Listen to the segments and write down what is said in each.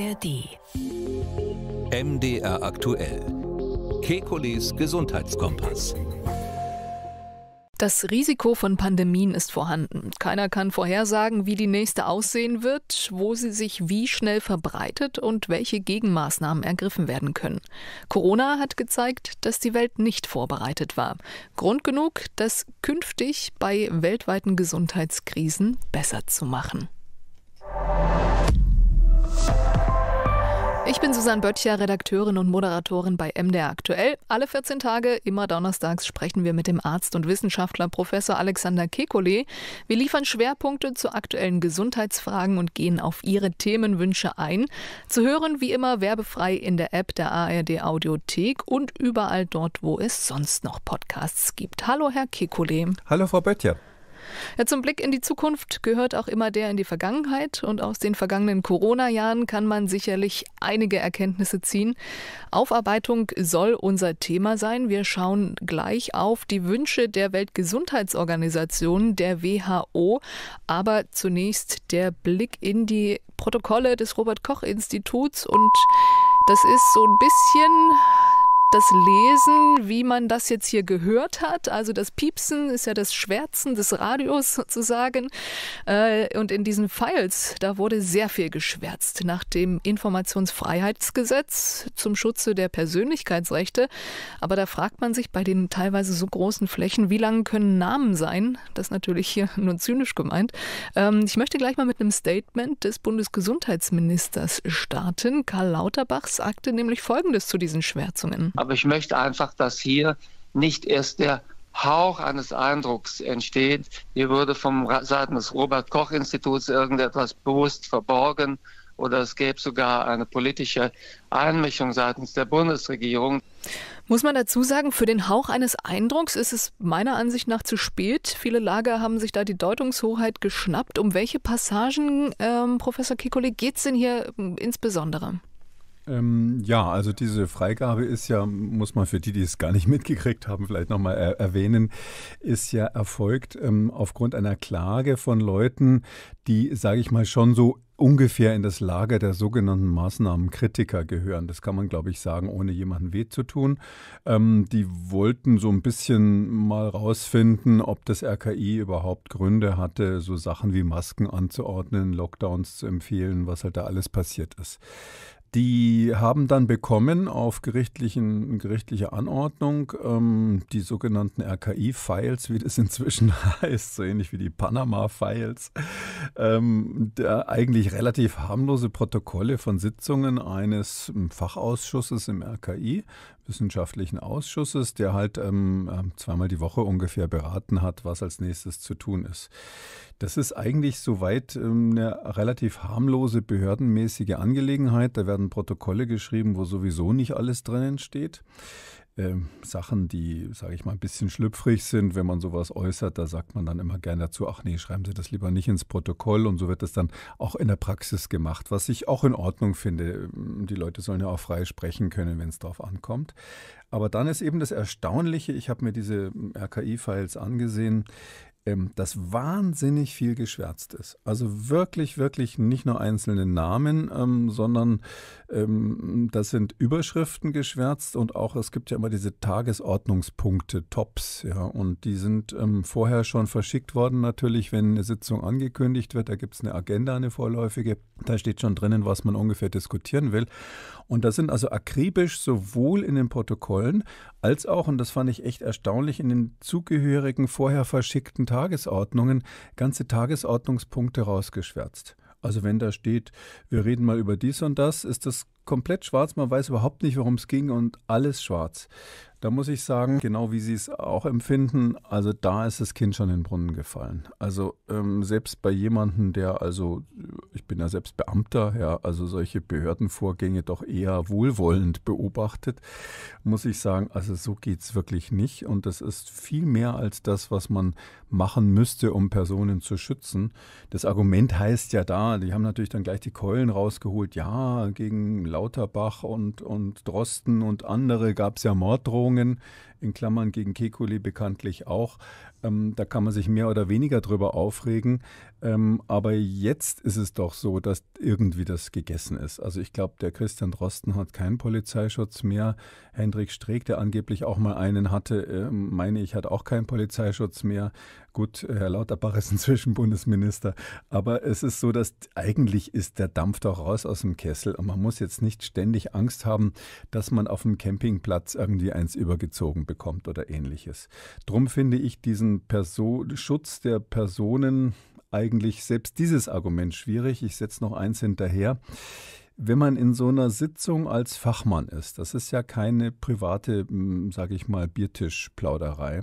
ARD. MDR aktuell. Kekules Gesundheitskompass. Das Risiko von Pandemien ist vorhanden. Keiner kann vorhersagen, wie die nächste aussehen wird, wo sie sich wie schnell verbreitet und welche Gegenmaßnahmen ergriffen werden können. Corona hat gezeigt, dass die Welt nicht vorbereitet war. Grund genug, das künftig bei weltweiten Gesundheitskrisen besser zu machen. Musik ich bin Susanne Böttcher, Redakteurin und Moderatorin bei MDR Aktuell. Alle 14 Tage, immer donnerstags, sprechen wir mit dem Arzt und Wissenschaftler Professor Alexander Kekole. Wir liefern Schwerpunkte zu aktuellen Gesundheitsfragen und gehen auf Ihre Themenwünsche ein. Zu hören wie immer werbefrei in der App der ARD Audiothek und überall dort, wo es sonst noch Podcasts gibt. Hallo, Herr Kekole. Hallo, Frau Böttcher. Ja, zum Blick in die Zukunft gehört auch immer der in die Vergangenheit und aus den vergangenen Corona-Jahren kann man sicherlich einige Erkenntnisse ziehen. Aufarbeitung soll unser Thema sein. Wir schauen gleich auf die Wünsche der Weltgesundheitsorganisation, der WHO, aber zunächst der Blick in die Protokolle des Robert Koch Instituts und das ist so ein bisschen das Lesen, wie man das jetzt hier gehört hat. Also das Piepsen ist ja das Schwärzen des Radios sozusagen. Äh, und in diesen Files, da wurde sehr viel geschwärzt. Nach dem Informationsfreiheitsgesetz zum Schutze der Persönlichkeitsrechte. Aber da fragt man sich bei den teilweise so großen Flächen, wie lang können Namen sein? Das ist natürlich hier nur zynisch gemeint. Ähm, ich möchte gleich mal mit einem Statement des Bundesgesundheitsministers starten. Karl Lauterbach sagte nämlich Folgendes zu diesen Schwärzungen. Aber ich möchte einfach, dass hier nicht erst der Hauch eines Eindrucks entsteht, hier würde vom Seiten des Robert Koch Instituts irgendetwas bewusst verborgen oder es gäbe sogar eine politische Einmischung seitens der Bundesregierung. Muss man dazu sagen, für den Hauch eines Eindrucks ist es meiner Ansicht nach zu spät. Viele Lager haben sich da die Deutungshoheit geschnappt. Um welche Passagen, ähm, Professor Kikoli, geht es denn hier ähm, insbesondere? Ähm, ja, also diese Freigabe ist ja, muss man für die, die es gar nicht mitgekriegt haben, vielleicht nochmal er erwähnen, ist ja erfolgt ähm, aufgrund einer Klage von Leuten, die, sage ich mal, schon so ungefähr in das Lager der sogenannten Maßnahmenkritiker gehören. Das kann man, glaube ich, sagen, ohne jemanden weh zu tun. Ähm, die wollten so ein bisschen mal rausfinden, ob das RKI überhaupt Gründe hatte, so Sachen wie Masken anzuordnen, Lockdowns zu empfehlen, was halt da alles passiert ist. Die haben dann bekommen auf gerichtlichen, gerichtliche Anordnung ähm, die sogenannten RKI-Files, wie das inzwischen heißt, so ähnlich wie die Panama-Files, ähm, eigentlich relativ harmlose Protokolle von Sitzungen eines hm, Fachausschusses im RKI wissenschaftlichen Ausschusses, der halt ähm, ähm, zweimal die Woche ungefähr beraten hat, was als nächstes zu tun ist. Das ist eigentlich soweit ähm, eine relativ harmlose behördenmäßige Angelegenheit. Da werden Protokolle geschrieben, wo sowieso nicht alles drinnen steht. Ähm, Sachen, die, sage ich mal, ein bisschen schlüpfrig sind, wenn man sowas äußert, da sagt man dann immer gerne dazu, ach nee, schreiben Sie das lieber nicht ins Protokoll und so wird das dann auch in der Praxis gemacht, was ich auch in Ordnung finde. Ähm, die Leute sollen ja auch frei sprechen können, wenn es darauf ankommt. Aber dann ist eben das Erstaunliche, ich habe mir diese ähm, RKI-Files angesehen, ähm, dass wahnsinnig viel geschwärzt ist. Also wirklich, wirklich nicht nur einzelne Namen, ähm, sondern ähm, das sind Überschriften geschwärzt und auch es gibt ja immer diese Tagesordnungspunkte, Tops, ja, und die sind ähm, vorher schon verschickt worden natürlich, wenn eine Sitzung angekündigt wird. Da gibt es eine Agenda, eine vorläufige. Da steht schon drinnen, was man ungefähr diskutieren will. Und da sind also akribisch sowohl in den Protokollen als auch, und das fand ich echt erstaunlich, in den zugehörigen vorher verschickten Tagesordnungen ganze Tagesordnungspunkte rausgeschwärzt. Also wenn da steht, wir reden mal über dies und das, ist das komplett schwarz, man weiß überhaupt nicht, worum es ging und alles schwarz. Da muss ich sagen, genau wie Sie es auch empfinden, also da ist das Kind schon in den Brunnen gefallen. Also ähm, selbst bei jemandem, der also, ich bin ja selbst Beamter, ja, also solche Behördenvorgänge doch eher wohlwollend beobachtet, muss ich sagen, also so geht es wirklich nicht. Und das ist viel mehr als das, was man machen müsste, um Personen zu schützen. Das Argument heißt ja da, die haben natürlich dann gleich die Keulen rausgeholt, ja, gegen Lauterbach und, und Drosten und andere gab es ja Morddrohungen. Erfahrungen in Klammern gegen Kekuli bekanntlich auch. Ähm, da kann man sich mehr oder weniger drüber aufregen. Ähm, aber jetzt ist es doch so, dass irgendwie das gegessen ist. Also ich glaube, der Christian Drosten hat keinen Polizeischutz mehr. Hendrik Streeck, der angeblich auch mal einen hatte, äh, meine ich, hat auch keinen Polizeischutz mehr. Gut, Herr Lauterbach ist inzwischen Bundesminister. Aber es ist so, dass eigentlich ist der Dampf doch raus aus dem Kessel und man muss jetzt nicht ständig Angst haben, dass man auf dem Campingplatz irgendwie eins übergezogen bekommt oder ähnliches. Drum finde ich diesen Perso Schutz der Personen eigentlich selbst dieses Argument schwierig. Ich setze noch eins hinterher. Wenn man in so einer Sitzung als Fachmann ist, das ist ja keine private, hm, sage ich mal, Biertischplauderei,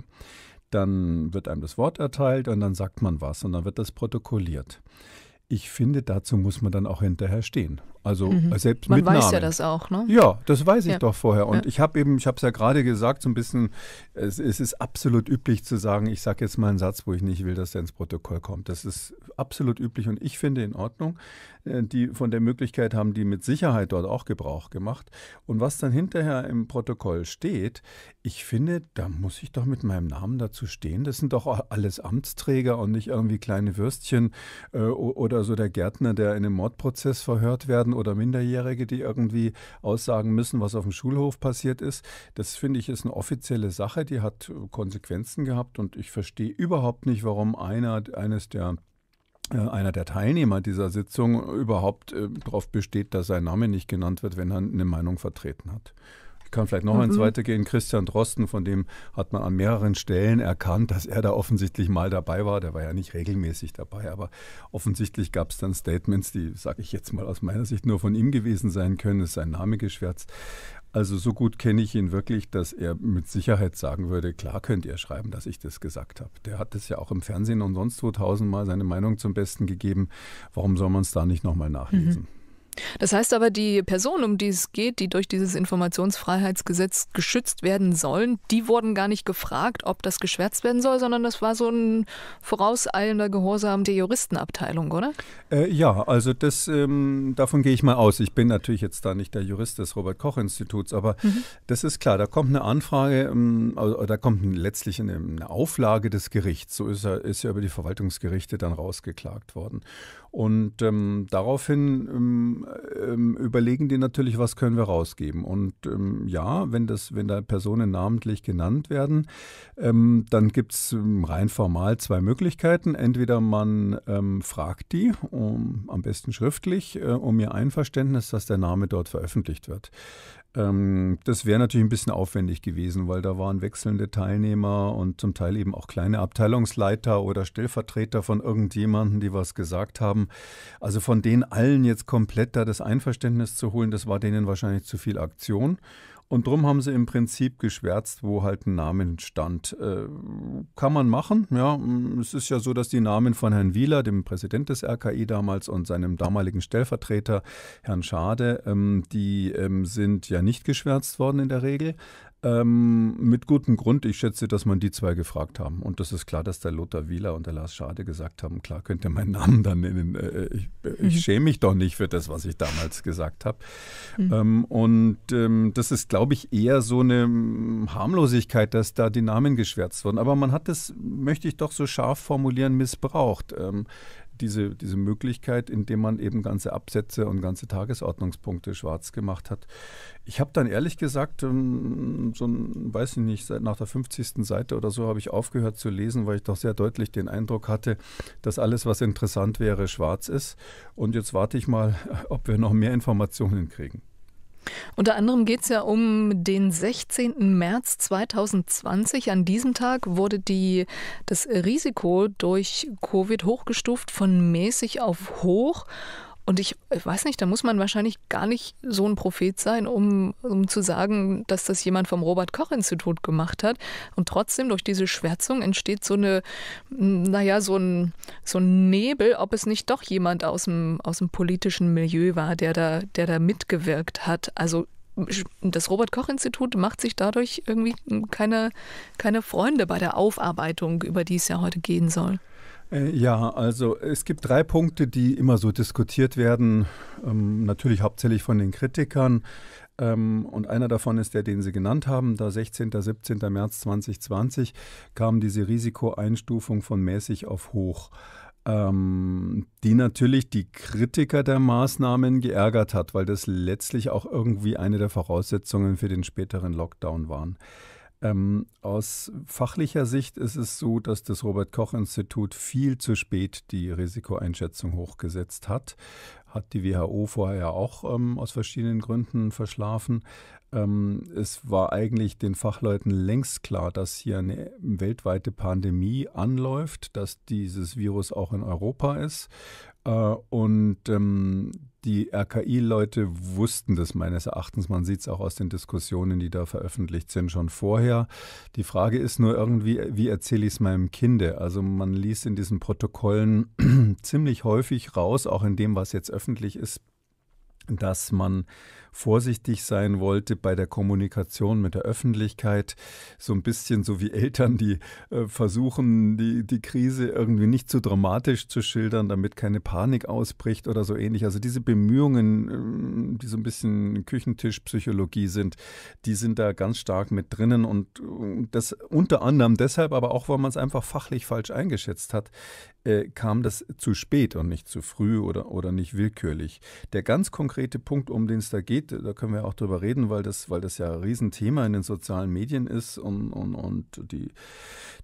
dann wird einem das Wort erteilt und dann sagt man was und dann wird das protokolliert. Ich finde, dazu muss man dann auch hinterher stehen. Also mhm. Äh, selbst Man mit weiß Namen. ja das auch, ne? Ja, das weiß ich ja. doch vorher. Und ja. ich habe eben, ich habe es ja gerade gesagt, so ein bisschen, es, es ist absolut üblich zu sagen, ich sage jetzt mal einen Satz, wo ich nicht will, dass der ins Protokoll kommt. Das ist absolut üblich und ich finde in Ordnung. Äh, die von der Möglichkeit haben die mit Sicherheit dort auch Gebrauch gemacht. Und was dann hinterher im Protokoll steht, ich finde, da muss ich doch mit meinem Namen dazu stehen. Das sind doch alles Amtsträger und nicht irgendwie kleine Würstchen äh, oder so der Gärtner, der in einem Mordprozess verhört werden oder Minderjährige, die irgendwie aussagen müssen, was auf dem Schulhof passiert ist. Das finde ich ist eine offizielle Sache, die hat äh, Konsequenzen gehabt und ich verstehe überhaupt nicht, warum einer eines der äh, einer der Teilnehmer dieser Sitzung überhaupt äh, darauf besteht, dass sein Name nicht genannt wird, wenn er eine Meinung vertreten hat. Ich kann vielleicht noch mhm. eins weitergehen. Christian Drosten, von dem hat man an mehreren Stellen erkannt, dass er da offensichtlich mal dabei war. Der war ja nicht regelmäßig dabei, aber offensichtlich gab es dann Statements, die, sage ich jetzt mal aus meiner Sicht, nur von ihm gewesen sein können. Es ist sein Name geschwärzt. Also so gut kenne ich ihn wirklich, dass er mit Sicherheit sagen würde, klar könnt ihr schreiben, dass ich das gesagt habe. Der hat es ja auch im Fernsehen und sonst wo tausendmal seine Meinung zum Besten gegeben. Warum soll man es da nicht nochmal nachlesen? Mhm. Das heißt aber, die Personen, um die es geht, die durch dieses Informationsfreiheitsgesetz geschützt werden sollen, die wurden gar nicht gefragt, ob das geschwärzt werden soll, sondern das war so ein vorauseilender Gehorsam der Juristenabteilung, oder? Äh, ja, also das, ähm, davon gehe ich mal aus. Ich bin natürlich jetzt da nicht der Jurist des Robert-Koch-Instituts, aber mhm. das ist klar, da kommt eine Anfrage, ähm, da kommt letztlich eine, eine, Auflage des Gerichts. So ist, er, ist ja über die Verwaltungsgerichte dann rausgeklagt worden. Und ähm, daraufhin ähm, ähm, überlegen die natürlich, was können wir rausgeben. Und ähm, ja, wenn, das, wenn da Personen namentlich genannt werden, ähm, dann gibt es ähm, rein formal zwei Möglichkeiten. Entweder man fragt die, um, am besten schriftlich, äh, um ihr Einverständnis, dass der Name dort veröffentlicht wird. Ähm, das wäre natürlich ein bisschen aufwendig gewesen, weil da waren wechselnde Teilnehmer und zum Teil eben auch kleine Abteilungsleiter oder Stellvertreter von irgendjemandem, die was gesagt haben. Also von denen allen jetzt komplett da das Einverständnis zu holen, das war denen wahrscheinlich zu viel Aktion. Und drum haben sie im Prinzip geschwärzt, wo halt ein Namen stand. Äh, kann man machen, ja. Es ist ja so, dass die Namen von Herrn Wieler, dem Präsident des RKI damals, und seinem damaligen Stellvertreter, Herrn Schade, ähm, die ähm, sind ja nicht geschwärzt worden in der Regel. Ähm, mit gutem Grund. Ich schätze, dass man die zwei gefragt haben. Und das ist klar, dass der Lothar Wieler und der Lars Schade gesagt haben, klar könnt ihr meinen Namen dann nennen. Äh, äh ich, äh, ich, mhm. schäme mich doch nicht für das, was ich damals gesagt habe. Mhm. Ähm, und ähm, das ist, glaube ich, eher so eine hm, Harmlosigkeit, dass da die Namen geschwärzt wurden. Aber man hat das, möchte ich doch so scharf formulieren, missbraucht. Ähm, diese, diese Möglichkeit, indem man eben ganze Absätze und ganze Tagesordnungspunkte schwarz gemacht hat. Ich habe dann ehrlich gesagt, ähm, so ein, weiß ich nicht, nach der 50. Seite oder so habe ich aufgehört zu lesen, weil ich doch sehr deutlich den Eindruck hatte, dass alles, was interessant wäre, schwarz ist. Und jetzt warte ich mal, ob wir noch mehr Informationen kriegen. Unter anderem geht es ja um den 16. März 2020. An diesem Tag wurde die, das Risiko durch Covid hochgestuft von mäßig auf hoch. Und ich, weiß nicht, da muss man wahrscheinlich gar nicht so ein Prophet sein, um, um zu sagen, dass das jemand vom Robert Koch-Institut gemacht hat. Und trotzdem durch diese Schwärzung entsteht so eine, naja, so ein, so ein Nebel, ob es nicht doch jemand aus dem, aus dem politischen Milieu war, der da, der da mitgewirkt hat. Also das Robert-Koch-Institut macht sich dadurch irgendwie keine, keine Freunde bei der Aufarbeitung, über die es ja heute gehen soll. Äh, ja, also es gibt drei Punkte, die immer so diskutiert werden, ähm, natürlich hauptsächlich von den Kritikern. Ähm, und einer davon ist der, den Sie genannt haben. Da 16. 17. März 2020 kam diese Risikoeinstufung von mäßig auf hoch ähm, die natürlich die Kritiker der Maßnahmen geärgert hat, weil das letztlich auch irgendwie eine der Voraussetzungen für den späteren Lockdown waren. Ähm, aus fachlicher Sicht ist es so, dass das Robert Koch Institut viel zu spät die Risikoeinschätzung hochgesetzt hat. Hat die WHO vorher auch ähm, aus verschiedenen Gründen verschlafen. Ähm, es war eigentlich den Fachleuten längst klar, dass hier eine weltweite Pandemie anläuft, dass dieses Virus auch in Europa ist äh, und ähm, die RKI-Leute wussten das meines Erachtens. Man sieht es auch aus den Diskussionen, die da veröffentlicht sind, schon vorher. Die Frage ist nur irgendwie, wie erzähle ich es meinem Kinde? Also man liest in diesen Protokollen ziemlich häufig raus, auch in dem, was jetzt öffentlich ist, dass man vorsichtig sein wollte bei der Kommunikation mit der Öffentlichkeit. So ein bisschen so wie Eltern, die äh, versuchen, die, die Krise irgendwie nicht zu dramatisch zu schildern, damit keine Panik ausbricht oder so ähnlich. Also diese Bemühungen, ähm, die so ein bisschen Küchentischpsychologie sind, die sind da ganz stark mit drinnen und, und das unter anderem deshalb, aber auch weil man es einfach fachlich falsch eingeschätzt hat, äh, kam das zu spät und nicht zu früh oder, oder nicht willkürlich. Der ganz konkrete Punkt, um den es da geht, da können wir auch drüber reden, weil das, weil das ja ein Riesenthema in den sozialen Medien ist und, und, und die,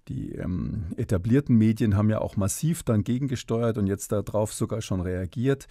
die ähm, etablierten Medien haben ja auch massiv dann gegengesteuert und jetzt darauf sogar schon reagiert.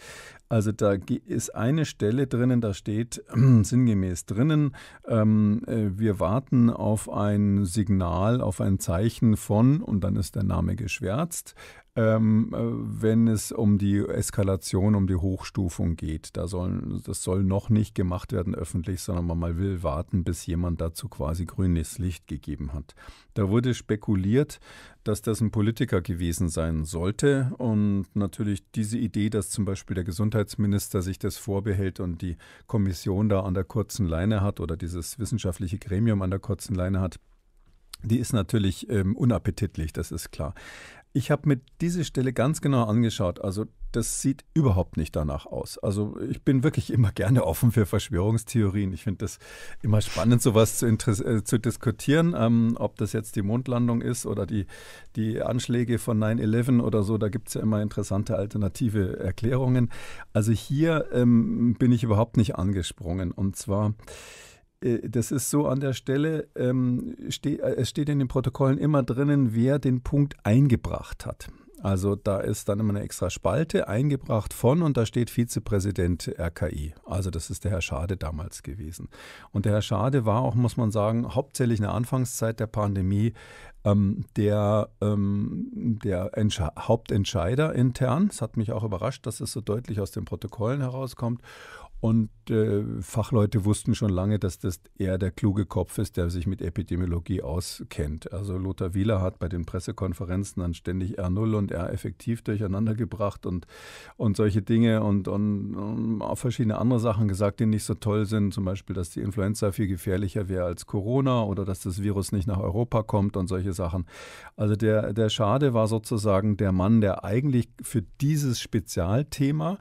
Also da ist eine Stelle drinnen, da steht äh, sinngemäß drinnen, ähm, äh, wir warten auf ein Signal, auf ein Zeichen von, und dann ist der Name geschwärzt, ähm, äh, wenn es um die Eskalation, um die Hochstufung geht. Da sollen, das soll noch nicht gemacht werden öffentlich, sondern man mal will warten, bis jemand dazu quasi grünes Licht gegeben hat. Da wurde spekuliert, dass das ein Politiker gewesen sein sollte. Und natürlich diese Idee, dass zum Beispiel der Gesundheitsminister sich das vorbehält und die Kommission da an der kurzen Leine hat oder dieses wissenschaftliche Gremium an der kurzen Leine hat, die ist natürlich ähm, unappetitlich, das ist klar. Ich habe mir diese Stelle ganz genau angeschaut. Also das sieht überhaupt nicht danach aus. Also ich bin wirklich immer gerne offen für Verschwörungstheorien. Ich finde das immer spannend, sowas zu, äh, zu diskutieren, ähm, ob das jetzt die Mondlandung ist oder die, die Anschläge von 9-11 oder so. Da gibt es ja immer interessante alternative Erklärungen. Also hier ähm, bin ich überhaupt nicht angesprungen. Und zwar... Äh, das ist so an der Stelle, ähm, ste äh, es steht in den Protokollen immer drinnen, wer den Punkt eingebracht hat. Also da ist dann immer eine extra Spalte eingebracht von und da steht Vizepräsident RKI. Also das ist der Herr Schade damals gewesen. Und der Herr Schade war auch, muss man sagen, hauptsächlich in der Anfangszeit der Pandemie ähm, der, ähm, der Hauptentscheider intern. Es hat mich auch überrascht, dass es so deutlich aus den Protokollen herauskommt. Und äh, Fachleute wussten schon lange, dass das eher der kluge Kopf ist, der sich mit Epidemiologie auskennt. Also Lothar Wieler hat bei den Pressekonferenzen dann ständig R0 und R effektiv durcheinander gebracht und, und solche Dinge und, und, und auch verschiedene andere Sachen gesagt, die nicht so toll sind. Zum Beispiel, dass die Influenza viel gefährlicher wäre als Corona oder dass das Virus nicht nach Europa kommt und solche Sachen. Also der, der Schade war sozusagen der Mann, der eigentlich für dieses Spezialthema,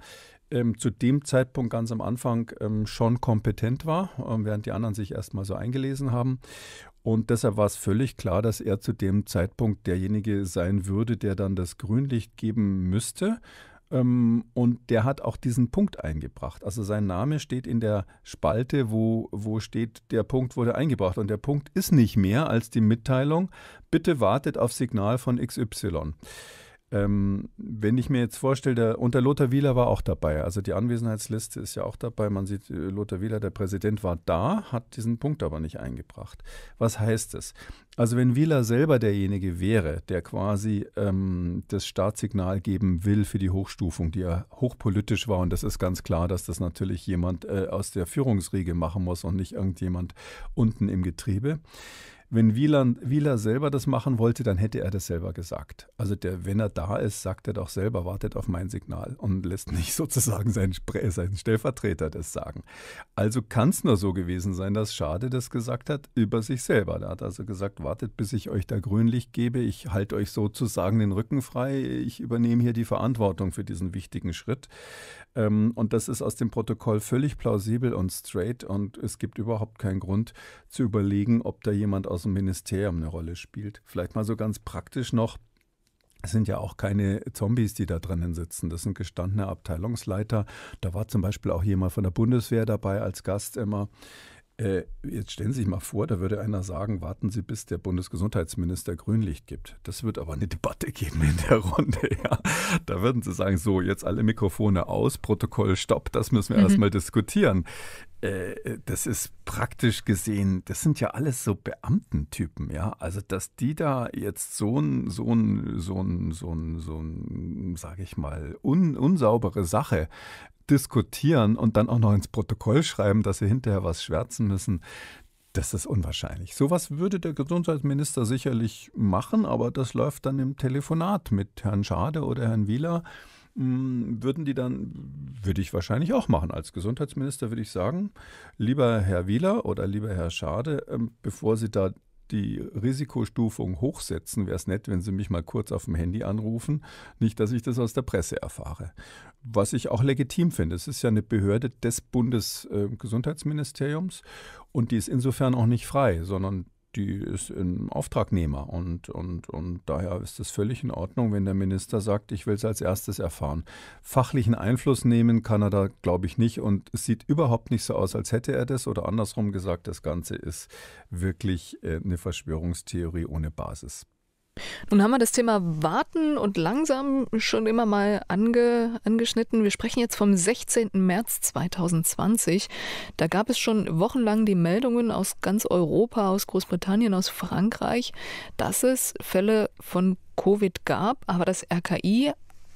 ähm, zu dem Zeitpunkt ganz am Anfang ähm, schon kompetent war, äh, während die anderen sich erstmal so eingelesen haben. Und deshalb war es völlig klar, dass er zu dem Zeitpunkt derjenige sein würde, der dann das Grünlicht geben müsste. Ähm, und der hat auch diesen Punkt eingebracht. Also sein Name steht in der Spalte, wo, wo steht, der Punkt wurde eingebracht. Und der Punkt ist nicht mehr als die Mitteilung, bitte wartet auf Signal von XY. Ähm, wenn ich mir jetzt vorstelle, der, und der Lothar Wieler war auch dabei, also die Anwesenheitsliste ist ja auch dabei. Man sieht, äh, Lothar Wieler, der Präsident, war da, hat diesen Punkt aber nicht eingebracht. Was heißt es? Also wenn Wieler selber derjenige wäre, der quasi ähm, das Startsignal geben will für die Hochstufung, die ja hochpolitisch war, und das ist ganz klar, dass das natürlich jemand äh, aus der Führungsriege machen muss und nicht irgendjemand unten im Getriebe wenn Wieler selber das machen wollte, dann hätte er das selber gesagt. Also der, wenn er da ist, sagt er doch selber, wartet auf mein Signal und lässt nicht sozusagen seinen, seinen Stellvertreter das sagen. Also kann es nur so gewesen sein, dass Schade das gesagt hat über sich selber. Er hat also gesagt, wartet, bis ich euch da Grünlicht gebe. Ich halte euch sozusagen den Rücken frei. Ich übernehme hier die Verantwortung für diesen wichtigen Schritt. Ähm, und das ist aus dem Protokoll völlig plausibel und straight und es gibt überhaupt keinen Grund zu überlegen, ob da jemand aus dem Ministerium eine Rolle spielt. Vielleicht mal so ganz praktisch noch. Es sind ja auch keine Zombies, die da drinnen sitzen. Das sind gestandene Abteilungsleiter. Da war zum Beispiel auch jemand von der Bundeswehr dabei als Gast immer. Äh, jetzt stellen Sie sich mal vor, da würde einer sagen, warten Sie, bis der Bundesgesundheitsminister Grünlicht gibt. Das wird aber eine Debatte geben in der Runde. Ja. Da würden Sie sagen, so, jetzt alle Mikrofone aus, Protokoll stopp, das müssen wir mhm. erstmal diskutieren. Äh, äh das ist praktisch gesehen, das sind ja alles so Beamtentypen, ja. Also, dass die da jetzt so ein, so ein, so ein, so ein, so ein, sage ich mal, un, unsaubere Sache diskutieren und dann auch noch ins Protokoll schreiben, dass sie hinterher was schwärzen müssen, das ist unwahrscheinlich. Sowas würde der Gesundheitsminister sicherlich machen, aber das läuft dann im Telefonat mit Herrn Schade oder Herrn Wieler. Hm, würden die dann, würde ich wahrscheinlich auch machen. Als Gesundheitsminister würde ich sagen, lieber Herr Wieler oder lieber Herr Schade, ähm, bevor Sie da die Risikostufung hochsetzen, wäre es nett, wenn Sie mich mal kurz auf dem Handy anrufen. Nicht, dass ich das aus der Presse erfahre. Was ich auch legitim finde. Es ist ja eine Behörde des Bundesgesundheitsministeriums äh, und die ist insofern auch nicht frei, sondern die ist ein Auftragnehmer und, und, und daher ist es völlig in Ordnung, wenn der Minister sagt, ich will es als erstes erfahren. Fachlichen Einfluss nehmen kann er da, glaube ich, nicht und es sieht überhaupt nicht so aus, als hätte er das oder andersrum gesagt, das Ganze ist wirklich äh, eine Verschwörungstheorie ohne Basis. Nun haben wir das Thema Warten und langsam schon immer mal ange, angeschnitten. Wir sprechen jetzt vom 16. März 2020. Da gab es schon wochenlang die Meldungen aus ganz Europa, aus Großbritannien, aus Frankreich, dass es Fälle von Covid gab, aber das RKI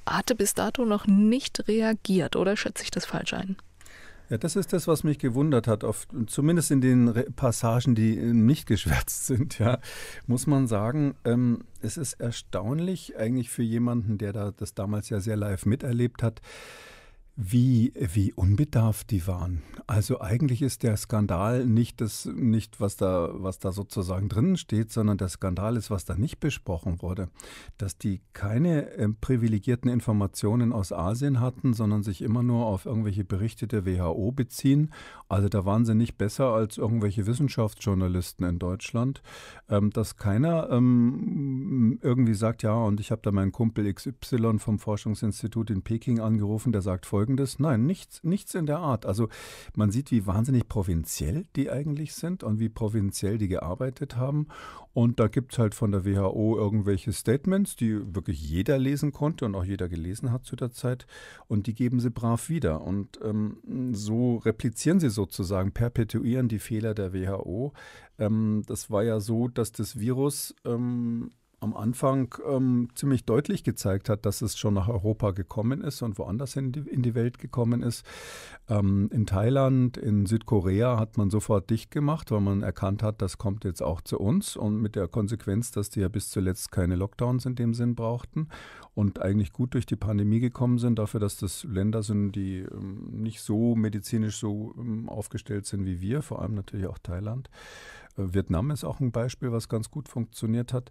hatte bis dato noch nicht reagiert, oder schätze ich das falsch ein? Ja, das ist das, was mich gewundert hat. Oft, zumindest in den Re Passagen, die äh, nicht geschwärzt sind, ja, muss man sagen, ähm, es ist erstaunlich eigentlich für jemanden, der da das damals ja sehr live miterlebt hat, wie, wie unbedarft die waren. Also eigentlich ist der Skandal nicht das, nicht was da, was da sozusagen drinnen steht, sondern der Skandal ist, was da nicht besprochen wurde. Dass die keine äh, privilegierten Informationen aus Asien hatten, sondern sich immer nur auf irgendwelche Berichte der WHO beziehen. Also da waren sie nicht besser als irgendwelche Wissenschaftsjournalisten in Deutschland. Ähm, dass keiner ähm, irgendwie sagt, ja, und ich habe da meinen Kumpel XY vom Forschungsinstitut in Peking angerufen, der sagt folgendes, Folgendes. Nein, nichts, nichts in der Art. Also man sieht, wie wahnsinnig provinziell die eigentlich sind und wie provinziell die gearbeitet haben. Und da gibt es halt von der WHO irgendwelche Statements, die wirklich jeder lesen konnte und auch jeder gelesen hat zu der Zeit. Und die geben sie brav wieder. Und ähm, so replizieren sie sozusagen, perpetuieren die Fehler der WHO. Ähm, das war ja so, dass das Virus ähm, am Anfang ähm, ziemlich deutlich gezeigt hat, dass es schon nach Europa gekommen ist und woanders in die, in die Welt gekommen ist. Ähm, in Thailand, in Südkorea hat man sofort dicht gemacht, weil man erkannt hat, das kommt jetzt auch zu uns und mit der Konsequenz, dass die ja bis zuletzt keine Lockdowns in dem Sinn brauchten und eigentlich gut durch die Pandemie gekommen sind, dafür, dass das Länder sind, die ähm, nicht so medizinisch so ähm, aufgestellt sind wie wir, vor allem natürlich auch Thailand. Äh, Vietnam ist auch ein Beispiel, was ganz gut funktioniert hat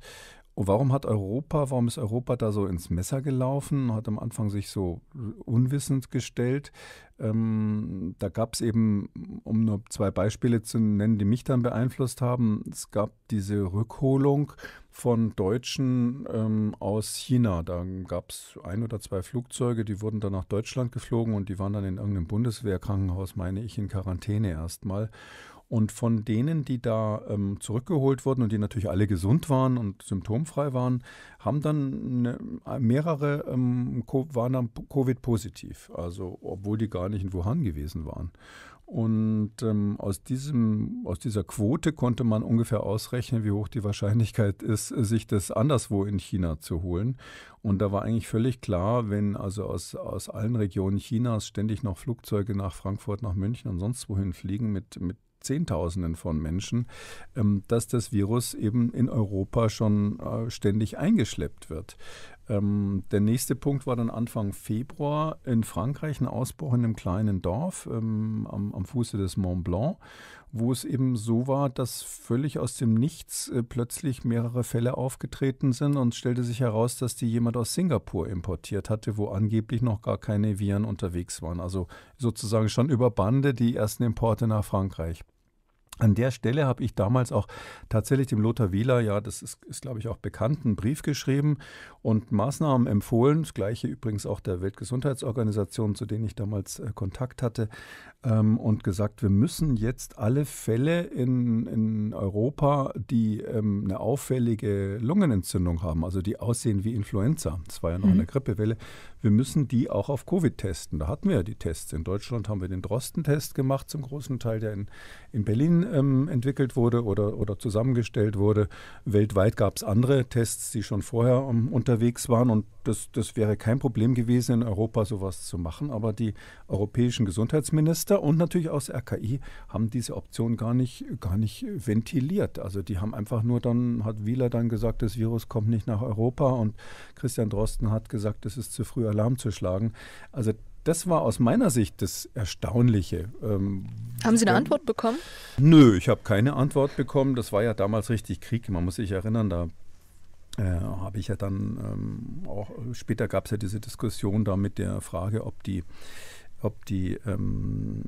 warum hat Europa, warum ist Europa da so ins Messer gelaufen, hat am Anfang sich so unwissend gestellt? Ähm, da gab es eben, um nur zwei Beispiele zu nennen, die mich dann beeinflusst haben, es gab diese Rückholung von Deutschen ähm, aus China. Da gab es ein oder zwei Flugzeuge, die wurden dann nach Deutschland geflogen und die waren dann in irgendeinem Bundeswehrkrankenhaus, meine ich, in Quarantäne erstmal. Und von denen, die da ähm, zurückgeholt wurden und die natürlich alle gesund waren und symptomfrei waren, haben dann eine, mehrere ähm, waren dann Covid-positiv, also obwohl die gar nicht in Wuhan gewesen waren. Und ähm, aus, diesem, aus dieser Quote konnte man ungefähr ausrechnen, wie hoch die Wahrscheinlichkeit ist, sich das anderswo in China zu holen. Und da war eigentlich völlig klar, wenn also aus, aus allen Regionen Chinas ständig noch Flugzeuge nach Frankfurt, nach München und sonst wohin fliegen mit, mit Zehntausenden von Menschen, ähm, dass das Virus eben in Europa schon äh, ständig eingeschleppt wird. Ähm, der nächste Punkt war dann Anfang Februar in Frankreich ein Ausbruch in einem kleinen Dorf ähm, am, am, Fuße des Mont Blanc, wo es eben so war, dass völlig aus dem Nichts äh, plötzlich mehrere Fälle aufgetreten sind und stellte sich heraus, dass die jemand aus Singapur importiert hatte, wo angeblich noch gar keine Viren unterwegs waren. Also sozusagen schon über Bande die ersten Importe nach Frankreich. An der Stelle habe ich damals auch tatsächlich dem Lothar Wieler, ja, das ist, ist, glaube ich, auch bekannt, einen Brief geschrieben und Maßnahmen empfohlen. Das gleiche übrigens auch der Weltgesundheitsorganisation, zu denen ich damals äh, Kontakt hatte, ähm, und gesagt, wir müssen jetzt alle Fälle in, in Europa, die ähm, eine auffällige Lungenentzündung haben, also die aussehen wie Influenza, das war ja noch mhm. eine Grippewelle, wir müssen die auch auf Covid testen. Da hatten wir ja die Tests. In Deutschland haben wir den Drosten-Test gemacht, zum großen Teil, der in, in Berlin ähm, entwickelt wurde oder, oder zusammengestellt wurde. Weltweit gab es andere Tests, die schon vorher um, ähm, unterwegs waren und das, das wäre kein Problem gewesen, in Europa sowas zu machen. Aber die europäischen Gesundheitsminister Länder und natürlich auch das RKI haben diese Option gar nicht, gar nicht ventiliert. Also die haben einfach nur dann, hat Wieler dann gesagt, das Virus kommt nicht nach Europa und Christian Drosten hat gesagt, es ist zu früh Alarm zu schlagen. Also das war aus meiner Sicht das Erstaunliche. Ähm, Haben Sie eine äh, Antwort bekommen? Nö, ich habe keine Antwort bekommen. Das war ja damals richtig Krieg. Man muss sich erinnern, da äh, habe ich ja dann ähm, auch später gab es ja diese Diskussion da mit der Frage, ob die ob die ähm,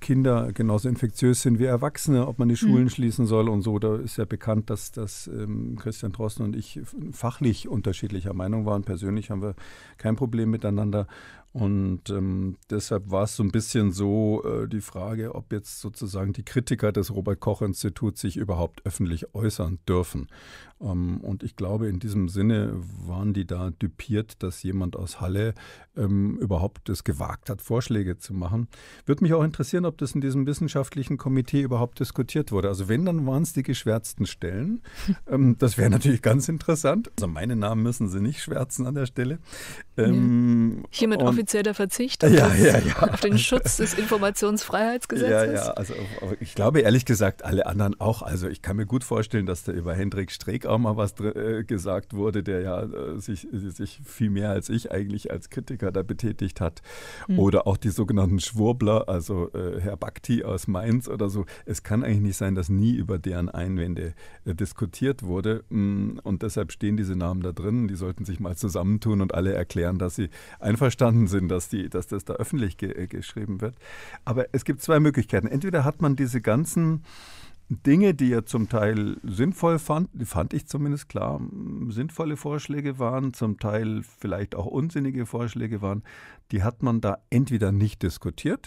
Kinder genauso infektiös sind wie Erwachsene, ob man die mhm. Schulen mhm. schließen soll und so. Da ist ja bekannt, dass, dass ähm, Christian Drosten und ich fachlich unterschiedlicher Meinung waren. Persönlich haben wir kein Problem miteinander. Und ähm, deshalb war es so ein bisschen so äh, die Frage, ob jetzt sozusagen die Kritiker des Robert Koch Instituts sich überhaupt öffentlich äußern dürfen. Ähm, und ich glaube, in diesem Sinne waren die da düpiert, dass jemand aus Halle ähm, überhaupt es gewagt hat, Vorschläge zu machen. Würde mich auch interessieren, ob das in diesem wissenschaftlichen Komitee überhaupt diskutiert wurde. Also wenn, dann waren es die geschwärzten Stellen. Ähm, das wäre natürlich ganz interessant. Also meine Namen müssen Sie nicht schwärzen an der Stelle. Ähm, Hiermit offizieller Verzicht ja, ja, ja. auf den Schutz des Informationsfreiheitsgesetzes. Ja, ja, also ich glaube ehrlich gesagt, alle anderen auch. Also ich kann mir gut vorstellen, dass da über Hendrik Streeck Kritik auch mal was äh, gesagt wurde, der ja äh, sich, sich viel mehr als ich eigentlich als Kritiker da betätigt hat. Mhm. Oder auch die sogenannten Schwurbler, also äh, Herr Bakti aus Mainz oder so. Es kann eigentlich nicht sein, dass nie über deren Einwände äh, diskutiert wurde. Mm, und deshalb stehen diese Namen da drin. Die sollten sich mal zusammentun und alle erklären, dass sie einverstanden sind, dass, die, dass das da öffentlich ge geschrieben wird. Aber es gibt zwei Möglichkeiten. Entweder hat man diese ganzen Dinge, die er zum Teil sinnvoll fand, die fand ich zumindest klar, sinnvolle Vorschläge waren, zum Teil vielleicht auch unsinnige Vorschläge waren, die hat man da entweder nicht diskutiert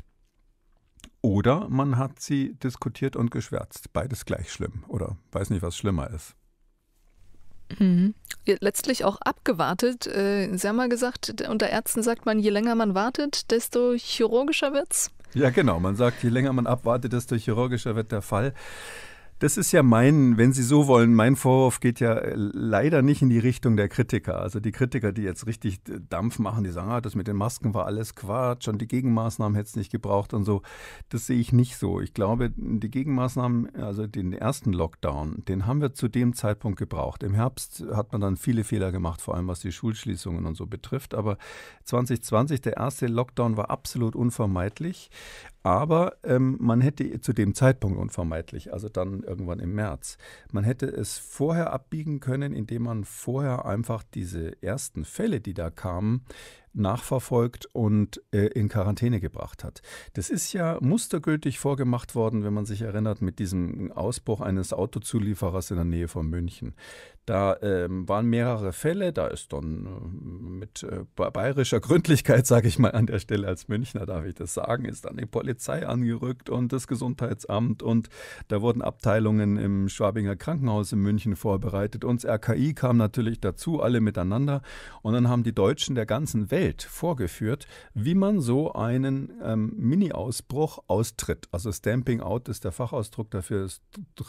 oder man hat sie diskutiert und geschwärzt. Beides gleich schlimm oder weiß nicht, was schlimmer ist. Mhm. Letztlich auch abgewartet. Äh, sie haben mal gesagt, unter Ärzten sagt man, je länger man wartet, desto chirurgischer wird's. Ja, genau. Man sagt, je länger man abwartet, desto chirurgischer wird der Fall das ist ja mein, wenn Sie so wollen, mein Vorwurf geht ja äh, leider nicht in die Richtung der Kritiker. Also die Kritiker, die jetzt richtig äh, Dampf machen, die sagen, ah, das mit den Masken war alles Quatsch und die Gegenmaßnahmen hätte es nicht gebraucht und so. Das sehe ich nicht so. Ich glaube, die Gegenmaßnahmen, also den ersten Lockdown, den haben wir zu dem Zeitpunkt gebraucht. Im Herbst hat man dann viele Fehler gemacht, vor allem was die Schulschließungen und so betrifft. Aber 2020, der erste Lockdown war absolut unvermeidlich. Aber ähm, man hätte zu dem Zeitpunkt unvermeidlich, also dann irgendwann im März, man hätte es vorher abbiegen können, indem man vorher einfach diese ersten Fälle, die da kamen, nachverfolgt und äh, in Quarantäne gebracht hat. Das ist ja mustergültig vorgemacht worden, wenn man sich erinnert, mit diesem Ausbruch eines Autozulieferers in der Nähe von München. Da ähm, waren mehrere Fälle, da ist dann äh, mit äh, bayerischer Gründlichkeit, sage ich mal an der Stelle als Münchner, darf ich das sagen, ist dann die Polizei angerückt und das Gesundheitsamt und da wurden Abteilungen im Schwabinger Krankenhaus in München vorbereitet und das RKI kam natürlich dazu, alle miteinander und dann haben die Deutschen der ganzen Welt Bild vorgeführt, wie man so einen ähm, Mini-Ausbruch austritt. Also Stamping Out ist der Fachausdruck dafür.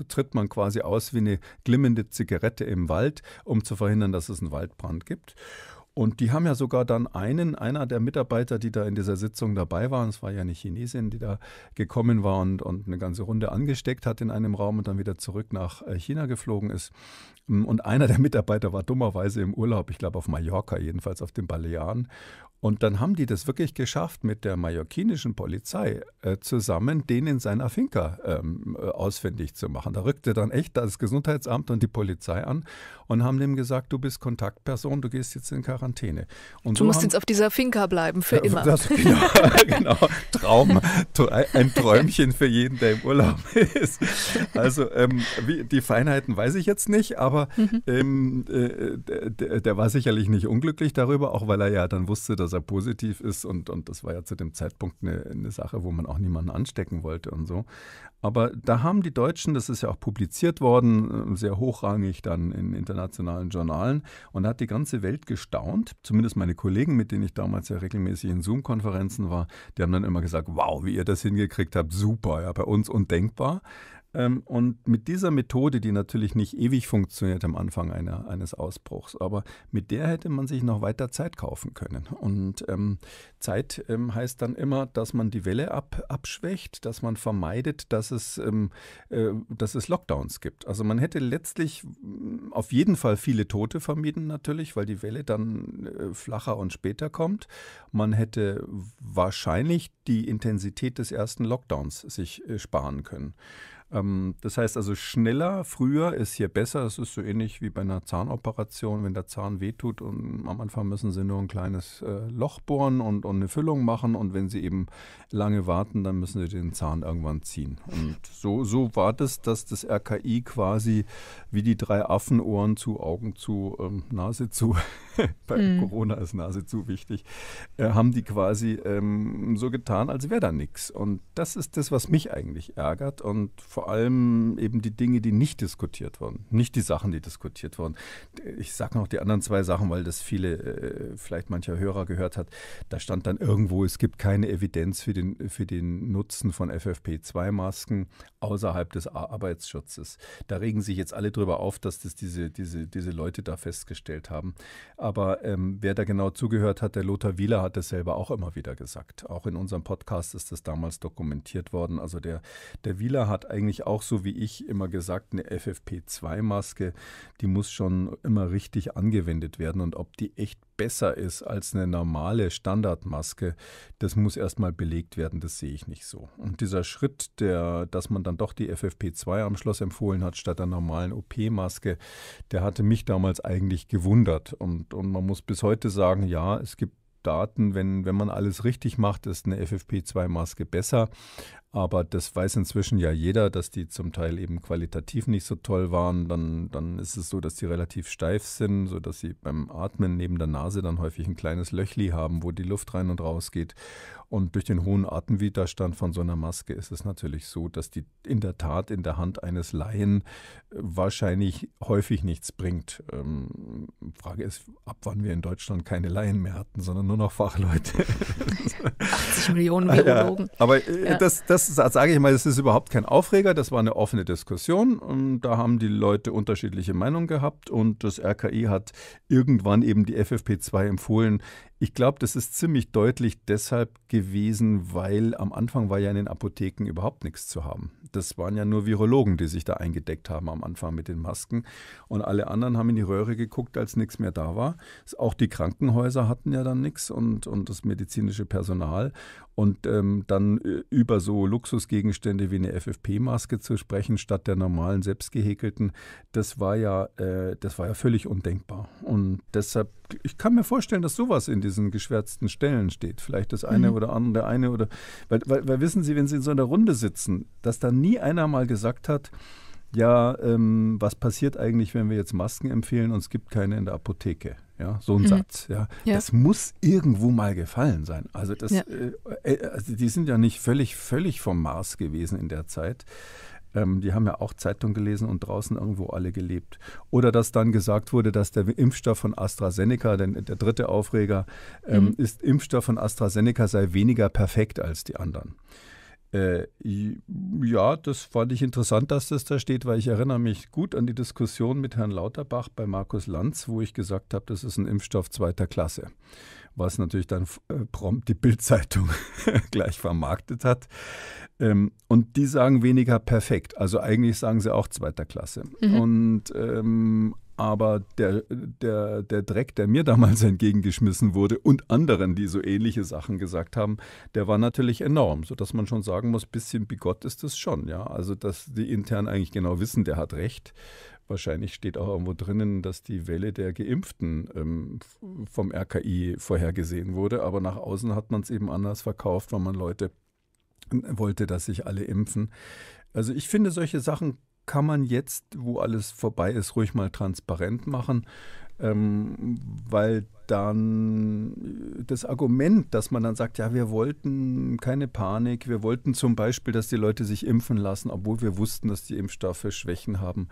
tritt man quasi aus wie eine glimmende Zigarette im Wald, um zu verhindern, dass es einen Waldbrand gibt. Und die haben ja sogar dann einen, einer der Mitarbeiter, die da in dieser Sitzung dabei waren, es war ja eine Chinesin, die da gekommen war und, und eine ganze Runde angesteckt hat in einem Raum und dann wieder zurück nach äh, China geflogen ist. Mm, und einer der Mitarbeiter war dummerweise im Urlaub, ich glaube auf Mallorca, jedenfalls auf den Balearen. Und dann haben die das wirklich geschafft, mit der mallorquinischen Polizei äh, zusammen den in seiner Finca ähm, äh, ausfindig zu machen. Da rückte dann echt das Gesundheitsamt und die Polizei an und haben dem gesagt, du bist Kontaktperson, du gehst jetzt in Quarantäne. Und du so musst haben, jetzt auf dieser Finca bleiben, für äh, immer. Das, genau, genau, Traum, ein Träumchen für jeden, der im Urlaub ist. Also ähm, wie, die Feinheiten weiß ich jetzt nicht, aber mhm. ähm, äh, äh der, der war sicherlich nicht unglücklich darüber, auch weil er ja dann wusste, dass dass er positiv ist und, und das war ja zu dem Zeitpunkt eine, eine Sache, wo man auch niemanden anstecken wollte und so. Aber da haben die Deutschen, das ist ja auch publiziert worden, äh, sehr hochrangig dann in internationalen Journalen und da hat die ganze Welt gestaunt, zumindest meine Kollegen, mit denen ich damals ja regelmäßig in Zoom-Konferenzen war, die haben dann immer gesagt, wow, wie ihr das hingekriegt habt, super, ja, bei uns undenkbar. Ähm, und mit dieser Methode, die natürlich nicht ewig funktioniert am Anfang einer, eines Ausbruchs, aber mit der hätte man sich noch weiter Zeit kaufen können. Und ähm, Zeit ähm, heißt dann immer, dass man die Welle ab, abschwächt, dass man vermeidet, dass es, ähm, äh, dass es Lockdowns gibt. Also man hätte letztlich mm, auf jeden Fall viele Tote vermieden natürlich, weil die Welle dann äh, flacher und später kommt. Man hätte wahrscheinlich die Intensität des ersten Lockdowns sich äh, sparen können. Ähm, das heißt also, schneller, früher ist hier besser. Es ist so ähnlich wie bei einer Zahnoperation, wenn der Zahn wehtut und am Anfang müssen sie nur ein kleines äh, Loch bohren und, und, eine Füllung machen. Und wenn sie eben lange warten, dann müssen sie den Zahn irgendwann ziehen. Und so, so war das, dass das RKI quasi wie die drei Affen Ohren zu, Augen zu, ähm, Nase zu, bei mm. Corona ist Nase zu wichtig, äh, haben die quasi ähm, so getan, als wäre da nichts. Und das ist das, was mich eigentlich ärgert. Und vor allem eben die Dinge, die nicht diskutiert wurden, nicht die Sachen, die diskutiert wurden. Ich sage noch die anderen zwei Sachen, weil das viele, äh, vielleicht mancher Hörer gehört hat. Da stand dann irgendwo, es gibt keine Evidenz für den, für den Nutzen von FFP2-Masken außerhalb des Arbeitsschutzes. Da regen sich jetzt alle drüber auf, dass das diese, diese, diese Leute da festgestellt haben. Aber ähm, wer da genau zugehört hat, der Lothar Wieler hat das selber auch immer wieder gesagt. Auch in unserem Podcast ist das damals dokumentiert worden. Also der, der Wieler hat eigentlich eigentlich auch so wie ich immer gesagt, eine FFP2-Maske, die muss schon immer richtig angewendet werden. Und ob die echt besser ist als eine normale Standardmaske, das muss erstmal belegt werden, das sehe ich nicht so. Und dieser Schritt, der, dass man dann doch die FFP2 am Schluss empfohlen hat, statt der normalen OP-Maske, der hatte mich damals eigentlich gewundert. Und, und man muss bis heute sagen, ja, es gibt Daten, wenn, wenn man alles richtig macht, ist eine FFP2-Maske besser. Aber das weiß inzwischen ja jeder, dass die zum Teil eben qualitativ nicht so toll waren. Dann, dann ist es so, dass die relativ steif sind, sodass sie beim Atmen neben der Nase dann häufig ein kleines Löchli haben, wo die Luft rein und raus geht. Und durch den hohen Atemwiderstand von so einer Maske ist es natürlich so, dass die in der Tat in der Hand eines Laien äh, wahrscheinlich häufig nichts bringt. Ähm, Frage ist, ab wann wir in Deutschland keine Laien mehr hatten, sondern nur noch Fachleute. 80 Millionen Biologen. Ja, aber äh, ja. das, das das sage ich mal, es ist überhaupt kein Aufreger, das war eine offene Diskussion und ähm, da haben die Leute unterschiedliche Meinungen gehabt und das RKI hat irgendwann eben die FFP2 empfohlen. Ich glaube, das ist ziemlich deutlich deshalb gewesen, weil am Anfang war ja in den Apotheken überhaupt nichts zu haben. Das waren ja nur Virologen, die sich da eingedeckt haben am Anfang mit den Masken und alle anderen haben in die Röhre geguckt, als nichts mehr da war. Auch die Krankenhäuser hatten ja dann nichts und, und das medizinische Personal und ähm, dann äh, über so Luxusgegenstände wie eine FFP-Maske zu sprechen, statt der normalen selbstgehäkelten, das war ja, äh, das war ja völlig undenkbar. Und deshalb, ich kann mir vorstellen, dass sowas in diesen geschwärzten Stellen steht. Vielleicht das eine mhm. oder andere, der eine oder. Weil, weil, weil wissen Sie, wenn Sie in so einer Runde sitzen, dass da nie einer mal gesagt hat, ja, ähm, was passiert eigentlich, wenn wir jetzt Masken empfehlen und es gibt keine in der Apotheke? Ja, so ein mhm. Satz. Ja. ja. Das muss irgendwo mal gefallen sein. Also, das, ja. Äh, äh, also die sind ja nicht völlig, völlig vom Mars gewesen in der Zeit. Ähm, die haben ja auch Zeitung gelesen und draußen irgendwo alle gelebt. Oder dass dann gesagt wurde, dass der Impfstoff von AstraZeneca, denn der dritte Aufreger, ähm, mhm. ist Impfstoff von AstraZeneca sei weniger perfekt als die anderen. Äh, ja, das fand ich interessant, dass das da steht, weil ich erinnere mich gut an die Diskussion mit Herrn Lauterbach bei Markus Lanz, wo ich gesagt habe, das ist ein Impfstoff zweiter Klasse, was natürlich dann äh, prompt die Bildzeitung gleich vermarktet hat. Ähm, und die sagen weniger perfekt, also eigentlich sagen sie auch zweiter Klasse. Mhm. Und ähm, aber der, der, der Dreck, der mir damals entgegengeschmissen wurde und anderen, die so ähnliche Sachen gesagt haben, der war natürlich enorm, sodass man schon sagen muss, bisschen bigott ist es schon. Ja? Also, dass die intern eigentlich genau wissen, der hat recht. Wahrscheinlich steht auch irgendwo drinnen, dass die Welle der Geimpften ähm, vom RKI vorhergesehen wurde, aber nach außen hat man es eben anders verkauft, weil man Leute wollte, dass sich alle impfen. Also ich finde, solche Sachen kann man jetzt, wo alles vorbei ist, ruhig mal transparent machen ähm, weil dann äh, das Argument, dass man dann sagt, ja, wir wollten keine Panik, wir wollten zum Beispiel, dass die Leute sich impfen lassen, obwohl wir wussten, dass die Impfstoffe Schwächen haben.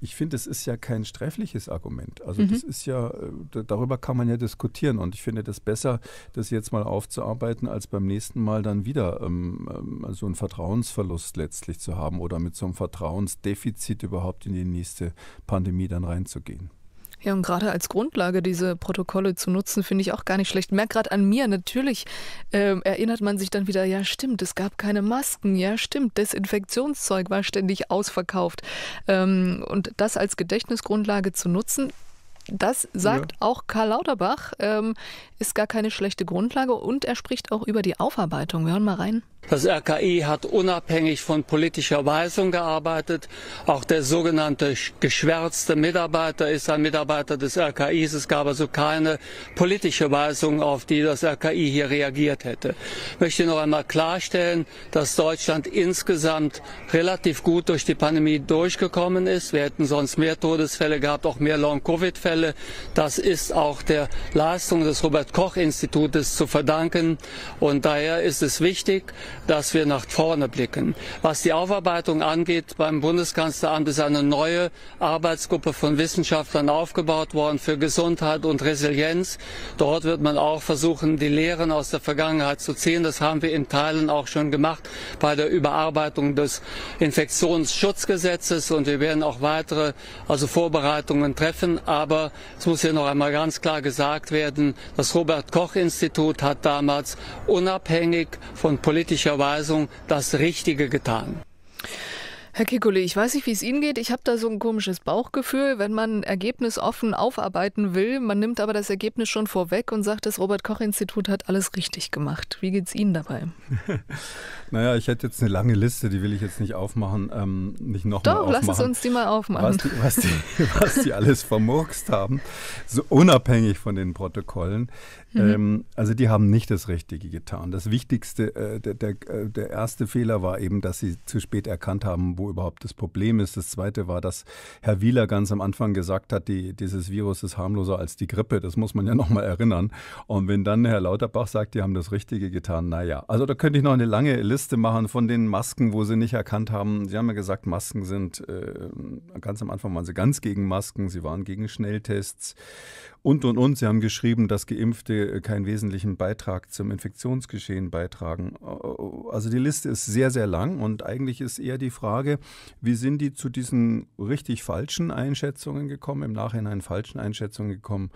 Ich finde, das ist ja kein sträfliches Argument. Also mhm. das ist ja, äh, darüber kann man ja diskutieren und ich finde das besser, das jetzt mal aufzuarbeiten, als beim nächsten Mal dann wieder ähm, ähm so einen Vertrauensverlust letztlich zu haben oder mit so einem Vertrauensdefizit überhaupt in die nächste Pandemie dann reinzugehen. Ja, und gerade als Grundlage diese Protokolle zu nutzen, finde ich auch gar nicht schlecht. Merk gerade an mir, natürlich äh, erinnert man sich dann wieder, ja stimmt, es gab keine Masken, ja stimmt, Desinfektionszeug war ständig ausverkauft. Ähm, und das als Gedächtnisgrundlage zu nutzen, das sagt ja. auch Karl Lauterbach, ähm, ist gar keine schlechte Grundlage und er spricht auch über die Aufarbeitung. Wir hören mal rein. Das RKI hat unabhängig von politischer Weisung gearbeitet. Auch der sogenannte geschwärzte Mitarbeiter ist ein Mitarbeiter des RKI. Es gab also keine politische Weisung, auf die das RKI hier reagiert hätte. Ich möchte noch einmal klarstellen, dass Deutschland insgesamt relativ gut durch die Pandemie durchgekommen ist. Wir hätten sonst mehr Todesfälle gehabt, auch mehr Long-Covid-Fälle. Das ist auch der Leistung des Robert-Koch-Institutes zu verdanken. Und daher ist es wichtig, dass wir nach vorne blicken. Was die Aufarbeitung angeht, beim Bundeskanzleramt ist eine neue Arbeitsgruppe von Wissenschaftlern aufgebaut worden für Gesundheit und Resilienz. Dort wird man auch versuchen, die Lehren aus der Vergangenheit zu ziehen. Das haben wir in Teilen auch schon gemacht bei der Überarbeitung des Infektionsschutzgesetzes und wir werden auch weitere also Vorbereitungen treffen. Aber es muss hier noch einmal ganz klar gesagt werden, das Robert Koch Institut hat damals unabhängig von politischen glücklicherweise das Richtige getan. Herr Kikuli, ich weiß nicht, wie es Ihnen geht. Ich habe da so ein komisches Bauchgefühl, wenn man Ergebnis offen aufarbeiten will. Man nimmt aber das Ergebnis schon vorweg und sagt, das Robert-Koch-Institut hat alles richtig gemacht. Wie geht es Ihnen dabei? naja, ich hätte jetzt eine lange Liste, die will ich jetzt nicht aufmachen. Ähm, nicht noch Doch, aufmachen, lass es uns die mal aufmachen. Was die, was die, was die alles vermurkst haben, so unabhängig von den Protokollen. Mhm. Ähm, also die haben nicht das Richtige getan. Das Wichtigste, äh, der, der, äh, der, erste Fehler war eben, dass sie zu spät erkannt haben, wo überhaupt das Problem ist. Das zweite war, dass Herr Wieler ganz am Anfang gesagt hat, die, dieses Virus ist harmloser als die Grippe. Das muss man ja nochmal erinnern. Und wenn dann Herr Lauterbach sagt, die haben das Richtige getan, naja. Also da könnte ich noch eine lange Liste machen von den Masken, wo sie nicht erkannt haben. Sie haben ja gesagt, Masken sind, äh, ganz am Anfang waren sie ganz gegen Masken, sie waren gegen Schnelltests und und und. Sie haben geschrieben, dass Geimpfte keinen wesentlichen Beitrag zum Infektionsgeschehen beitragen. Also die Liste ist sehr, sehr lang und eigentlich ist eher die Frage, wie sind die zu diesen richtig falschen Einschätzungen gekommen, im Nachhinein falschen Einschätzungen gekommen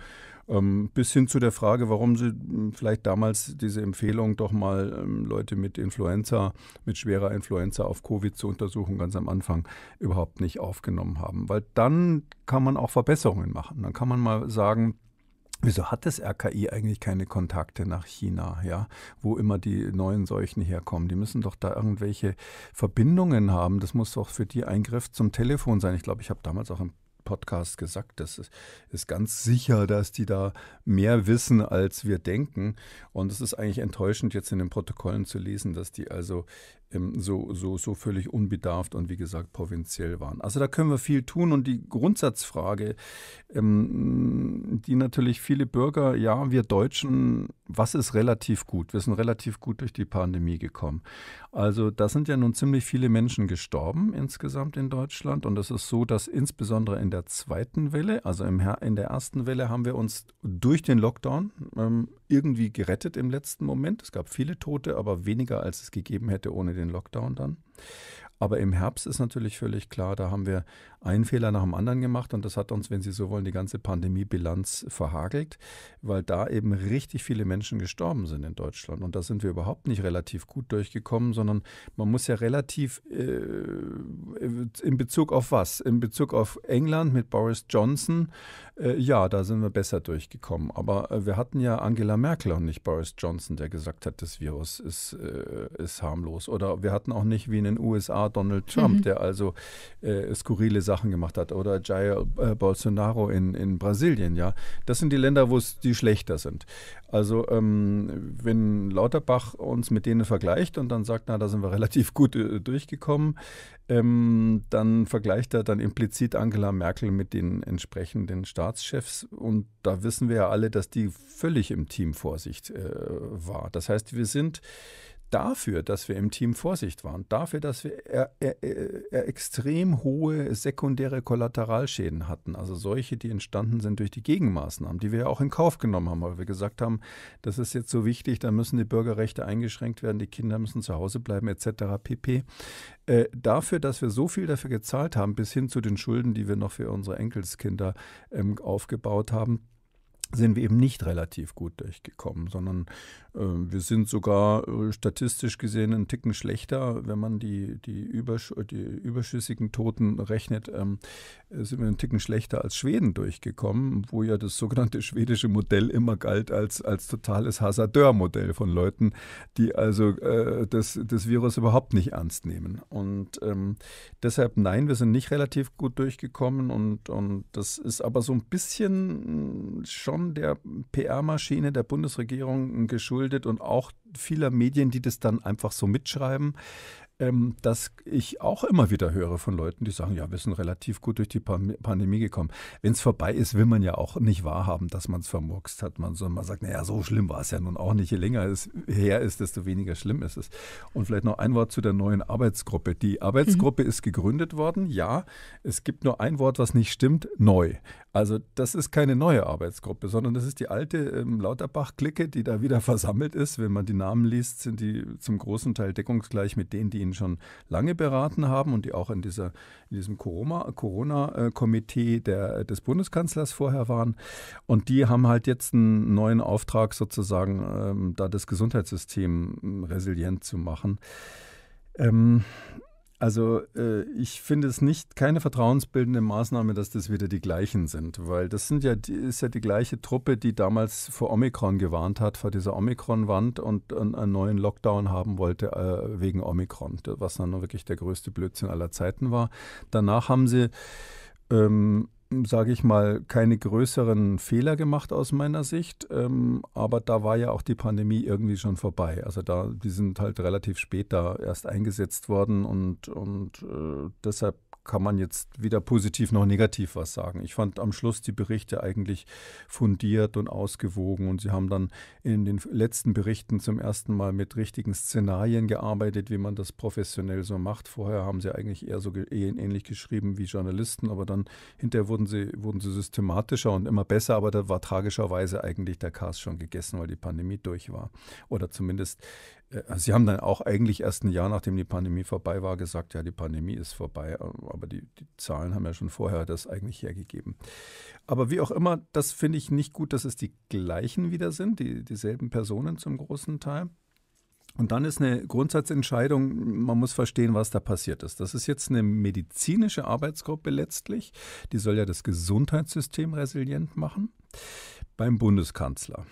ähm, bis hin zu der Frage, warum sie hm, vielleicht damals diese Empfehlung, doch mal ähm, Leute mit Influenza, mit schwerer Influenza auf Covid zu untersuchen, ganz am Anfang überhaupt nicht aufgenommen haben. Weil dann kann man auch Verbesserungen machen. Dann kann man mal sagen, Wieso hat das RKI eigentlich keine Kontakte nach China, ja, wo immer die neuen Seuchen herkommen? Die müssen doch da irgendwelche Verbindungen haben. Das muss doch für die Eingriff zum Telefon sein. Ich glaube, ich habe damals auch im Podcast gesagt. Das ist, ist, ganz sicher, dass die da mehr wissen, als wir denken. Und es ist eigentlich enttäuschend, jetzt in den Protokollen zu lesen, dass die also ähm, so, so, so völlig unbedarft und wie gesagt provinziell waren. Also da können wir viel tun und die Grundsatzfrage, ähm, die natürlich viele Bürger, ja, wir Deutschen, was ist relativ gut? Wir sind relativ gut durch die Pandemie gekommen. Also da sind ja nun ziemlich viele Menschen gestorben insgesamt in Deutschland und es ist so, dass insbesondere in der zweiten Welle, also im, in der ersten Welle haben wir uns durch den Lockdown ähm, irgendwie gerettet im letzten Moment. Es gab viele Tote, aber weniger als es gegeben hätte ohne den den Lockdown dann. Aber im Herbst ist natürlich völlig klar, da haben wir einen Fehler nach dem anderen gemacht und das hat uns, wenn Sie so wollen, die ganze Pandemiebilanz verhagelt, weil da eben richtig viele Menschen gestorben sind in Deutschland. Und da sind wir überhaupt nicht relativ gut durchgekommen, sondern man muss ja relativ äh, in Bezug auf was? In Bezug auf England mit Boris Johnson, äh, ja, da sind wir besser durchgekommen. Aber äh, wir hatten ja Angela Merkel und nicht Boris Johnson, der gesagt hat, das Virus ist, äh, ist harmlos. Oder wir hatten auch nicht wie in den USA Donald Trump, mhm. der also äh, skurrile Sachen gemacht hat. Oder Jair äh, Bolsonaro in, in Brasilien, ja. Das sind die Länder, wo es die schlechter sind. Also ähm, wenn Lauterbach uns mit denen vergleicht und dann sagt, na, da sind wir relativ gut äh, durchgekommen, ähm, dann vergleicht er dann implizit Angela Merkel mit den entsprechenden Staaten Staatschefs und da wissen wir ja alle, dass die völlig im Team Vorsicht äh, war. Das heißt, wir sind dafür, dass wir im Team Vorsicht waren, dafür, dass wir er, er, er extrem hohe sekundäre Kollateralschäden hatten, also solche, die entstanden sind durch die Gegenmaßnahmen, die wir ja auch in Kauf genommen haben, weil wir gesagt haben, das ist jetzt so wichtig, da müssen die Bürgerrechte eingeschränkt werden, die Kinder müssen zu Hause bleiben etc. pp. Äh, dafür, dass wir so viel dafür gezahlt haben, bis hin zu den Schulden, die wir noch für unsere Enkelskinder ähm, aufgebaut haben, sind wir eben nicht relativ gut durchgekommen, sondern ähm, wir sind sogar äh, statistisch gesehen einen Ticken schlechter, wenn man die, die, Übersch die überschüssigen Toten rechnet, ähm, äh, sind wir einen Ticken schlechter als Schweden durchgekommen, wo ja das sogenannte schwedische Modell immer galt als, als totales Hasardeur-Modell von Leuten, die also äh, das, das Virus überhaupt nicht ernst nehmen. Und ähm, deshalb nein, wir sind nicht relativ gut durchgekommen und, und das ist aber so ein bisschen hm, schon der PR-Maschine der Bundesregierung geschuldet geschuldet und auch vieler Medien, die das dann einfach so mitschreiben. Ähm, dass ich auch immer wieder höre von Leuten, die sagen, ja, wir sind relativ gut durch die Pandemie gekommen. Wenn es vorbei ist, will man ja auch nicht wahrhaben, dass man es vermurkst hat. Man, sondern man sagt, naja, so schlimm war es ja nun auch nicht. Je länger es her ist, desto weniger schlimm ist es. Und vielleicht noch ein Wort zu der neuen Arbeitsgruppe. Die Arbeitsgruppe mhm. ist gegründet worden. Ja, es gibt nur ein Wort, was nicht stimmt, neu. Also das ist keine neue Arbeitsgruppe, sondern das ist die alte ähm, Lauterbach-Clique, die da wieder versammelt ist. Wenn man die Namen liest, sind die zum großen Teil deckungsgleich mit denen, die ihn schon lange beraten haben und die auch in, dieser, in diesem Corona-Komitee Corona des Bundeskanzlers vorher waren. Und die haben halt jetzt einen neuen Auftrag sozusagen, ähm, da das Gesundheitssystem ähm, resilient zu machen. Ähm, also äh, ich finde es nicht keine vertrauensbildende Maßnahme, dass das wieder die gleichen sind, weil das sind ja die, ist ja die gleiche Truppe, die damals vor Omikron gewarnt hat, vor dieser Omikron-Wand und einen, einen neuen Lockdown haben wollte äh, wegen Omikron, was dann wirklich der größte Blödsinn aller Zeiten war. Danach haben sie ähm, sage ich mal, keine größeren Fehler gemacht aus meiner Sicht. Ähm, aber da war ja auch die Pandemie irgendwie schon vorbei. Also da, die sind halt relativ spät da erst eingesetzt worden und, und äh, deshalb kann man jetzt weder positiv noch negativ was sagen. Ich fand am Schluss die Berichte eigentlich fundiert und ausgewogen und sie haben dann in den letzten Berichten zum ersten Mal mit richtigen Szenarien gearbeitet, wie man das professionell so macht. Vorher haben sie eigentlich eher so eh-, ähnlich geschrieben wie Journalisten, aber dann hinterher wurden sie, wurden sie systematischer und immer besser, aber da war tragischerweise eigentlich der Cast schon gegessen, weil die Pandemie durch war oder zumindest äh, sie haben dann auch eigentlich erst ein Jahr, nachdem die Pandemie vorbei war, gesagt, ja, die Pandemie ist vorbei, äh, aber die, die Zahlen haben ja schon vorher das eigentlich hergegeben. Aber wie auch immer, das finde ich nicht gut, dass es die gleichen wieder sind, die, dieselben Personen zum großen Teil. Und dann ist eine Grundsatzentscheidung, man muss verstehen, was da passiert ist. Das ist jetzt eine medizinische Arbeitsgruppe letztlich, die soll ja das Gesundheitssystem resilient machen, beim Bundeskanzler.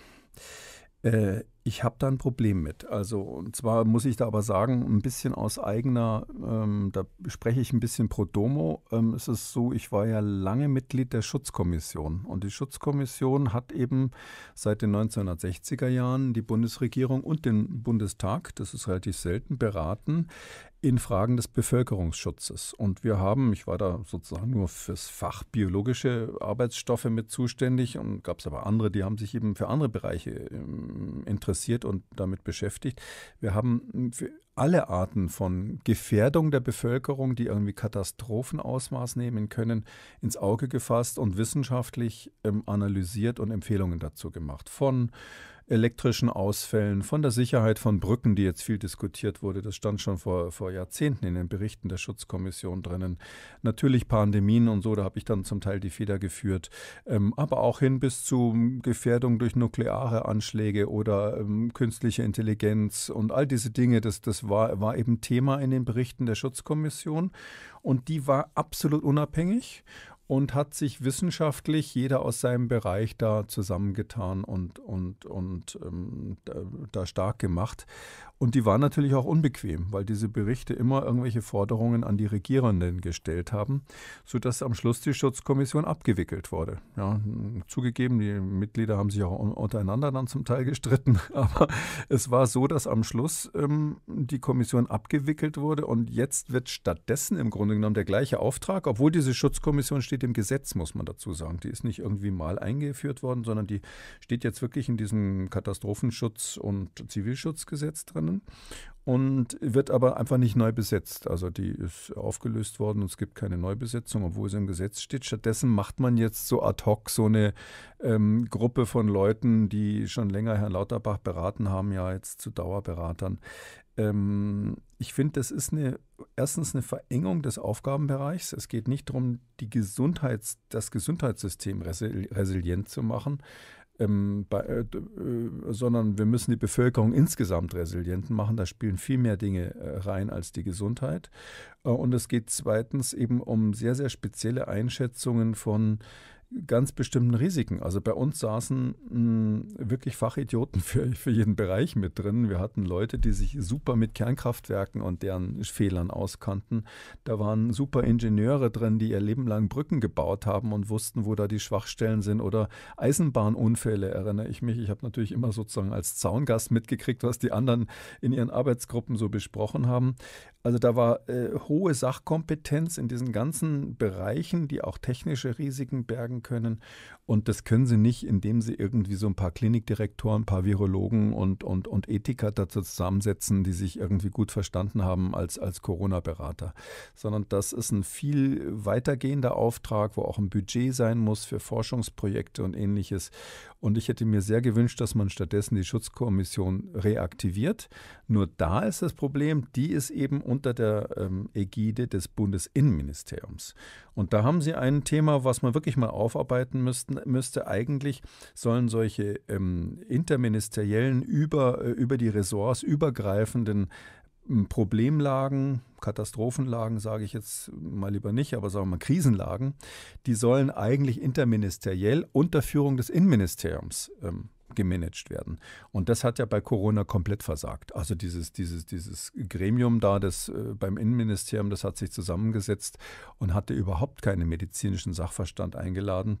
Äh, ich habe da ein Problem mit. Also, und zwar muss ich da aber sagen, ein bisschen aus eigener, ähm, da spreche ich ein bisschen pro domo. Ähm, es ist so, ich war ja lange Mitglied der Schutzkommission. Und die Schutzkommission hat eben seit den 1960er Jahren die Bundesregierung und den Bundestag, das ist relativ selten, beraten in Fragen des Bevölkerungsschutzes. Und wir haben, ich war da sozusagen nur fürs Fach biologische Arbeitsstoffe mit zuständig und gab es aber andere, die haben sich eben für andere Bereiche interessiert ähm, interessiert und damit beschäftigt. Wir haben hm, für alle Arten von Gefährdung der Bevölkerung, die irgendwie Katastrophenausmaß nehmen können, ins Auge gefasst und wissenschaftlich ähm, analysiert und Empfehlungen dazu gemacht. Von elektrischen Ausfällen, von der Sicherheit von Brücken, die jetzt viel diskutiert wurde. Das stand schon vor, vor Jahrzehnten in den Berichten der Schutzkommission drinnen. Natürlich Pandemien und so, da habe ich dann zum Teil die Feder geführt. Ähm, aber auch hin bis zu Gefährdung durch nukleare Anschläge oder ähm, künstliche Intelligenz und all diese Dinge. Das, das war, war eben Thema in den Berichten der Schutzkommission. Und die war absolut unabhängig und hat sich wissenschaftlich jeder aus seinem Bereich da zusammengetan und, und, und ähm, da, da, stark gemacht. Und die waren natürlich auch unbequem, weil diese Berichte immer irgendwelche Forderungen an die Regierenden gestellt haben, sodass am Schluss die Schutzkommission abgewickelt wurde. Ja, zugegeben, die Mitglieder haben sich auch untereinander dann zum Teil gestritten, aber es war so, dass am Schluss ähm, die Kommission abgewickelt wurde und jetzt wird stattdessen im Grunde genommen der gleiche Auftrag, obwohl diese Schutzkommission steht dem Gesetz, muss man dazu sagen. Die ist nicht irgendwie mal eingeführt worden, sondern die steht jetzt wirklich in diesem Katastrophenschutz- und Zivilschutzgesetz drinnen und wird aber einfach nicht neu besetzt. Also die ist aufgelöst worden und es gibt keine Neubesetzung, obwohl sie im Gesetz steht. Stattdessen macht man jetzt so ad hoc so eine ähm, Gruppe von Leuten, die schon länger Herrn Lauterbach beraten haben, ja jetzt zu Dauerberatern. Ähm, ich finde, das ist eine, erstens eine Verengung des Aufgabenbereichs. Es geht nicht darum, die Gesundheits, das Gesundheitssystem resilient zu machen, ähm, bei, äh, äh, sondern wir müssen die Bevölkerung insgesamt resilient machen. Da spielen viel mehr Dinge äh, rein als die Gesundheit. Äh, und es geht zweitens eben um sehr, sehr spezielle Einschätzungen von ganz bestimmten Risiken. Also bei uns saßen mh, hm, wirklich Fachidioten für, für jeden Bereich mit drin. Wir hatten Leute, die sich super mit Kernkraftwerken und deren Fehlern auskannten. Da waren super Ingenieure drin, die ihr Leben lang Brücken gebaut haben und wussten, wo da die Schwachstellen sind. Oder Eisenbahnunfälle erinnere ich mich. Ich habe natürlich immer sozusagen als Zaungast mitgekriegt, was die anderen in ihren Arbeitsgruppen so besprochen haben. Also da war äh, hohe Sachkompetenz in diesen ganzen Bereichen, die auch technische Risiken bergen können. Und das können sie nicht, indem sie irgendwie so ein paar Klinikdirektoren, ein paar Virologen und, und, und Ethiker dazu zusammensetzen, die sich irgendwie gut verstanden haben als, als Corona-Berater. Sondern das ist ein viel weitergehender Auftrag, wo auch ein Budget sein muss für Forschungsprojekte und ähnliches. Und ich hätte mir sehr gewünscht, dass man stattdessen die Schutzkommission reaktiviert. Nur da ist das Problem, die ist eben unter der ähm, Ägide des Bundesinnenministeriums. Und da haben Sie ein Thema, was man wirklich mal aufarbeiten müssten, müsste. Eigentlich sollen solche ähm, interministeriellen, über, äh, über die Ressorts übergreifenden Problemlagen, Katastrophenlagen sage ich jetzt mal lieber nicht, aber sagen wir mal Krisenlagen, die sollen eigentlich interministeriell unter Führung des Innenministeriums ähm, gemanagt werden. Und das hat ja bei Corona komplett versagt. Also dieses, dieses, dieses Gremium da das, äh, beim Innenministerium, das hat sich zusammengesetzt und hatte überhaupt keinen medizinischen Sachverstand eingeladen.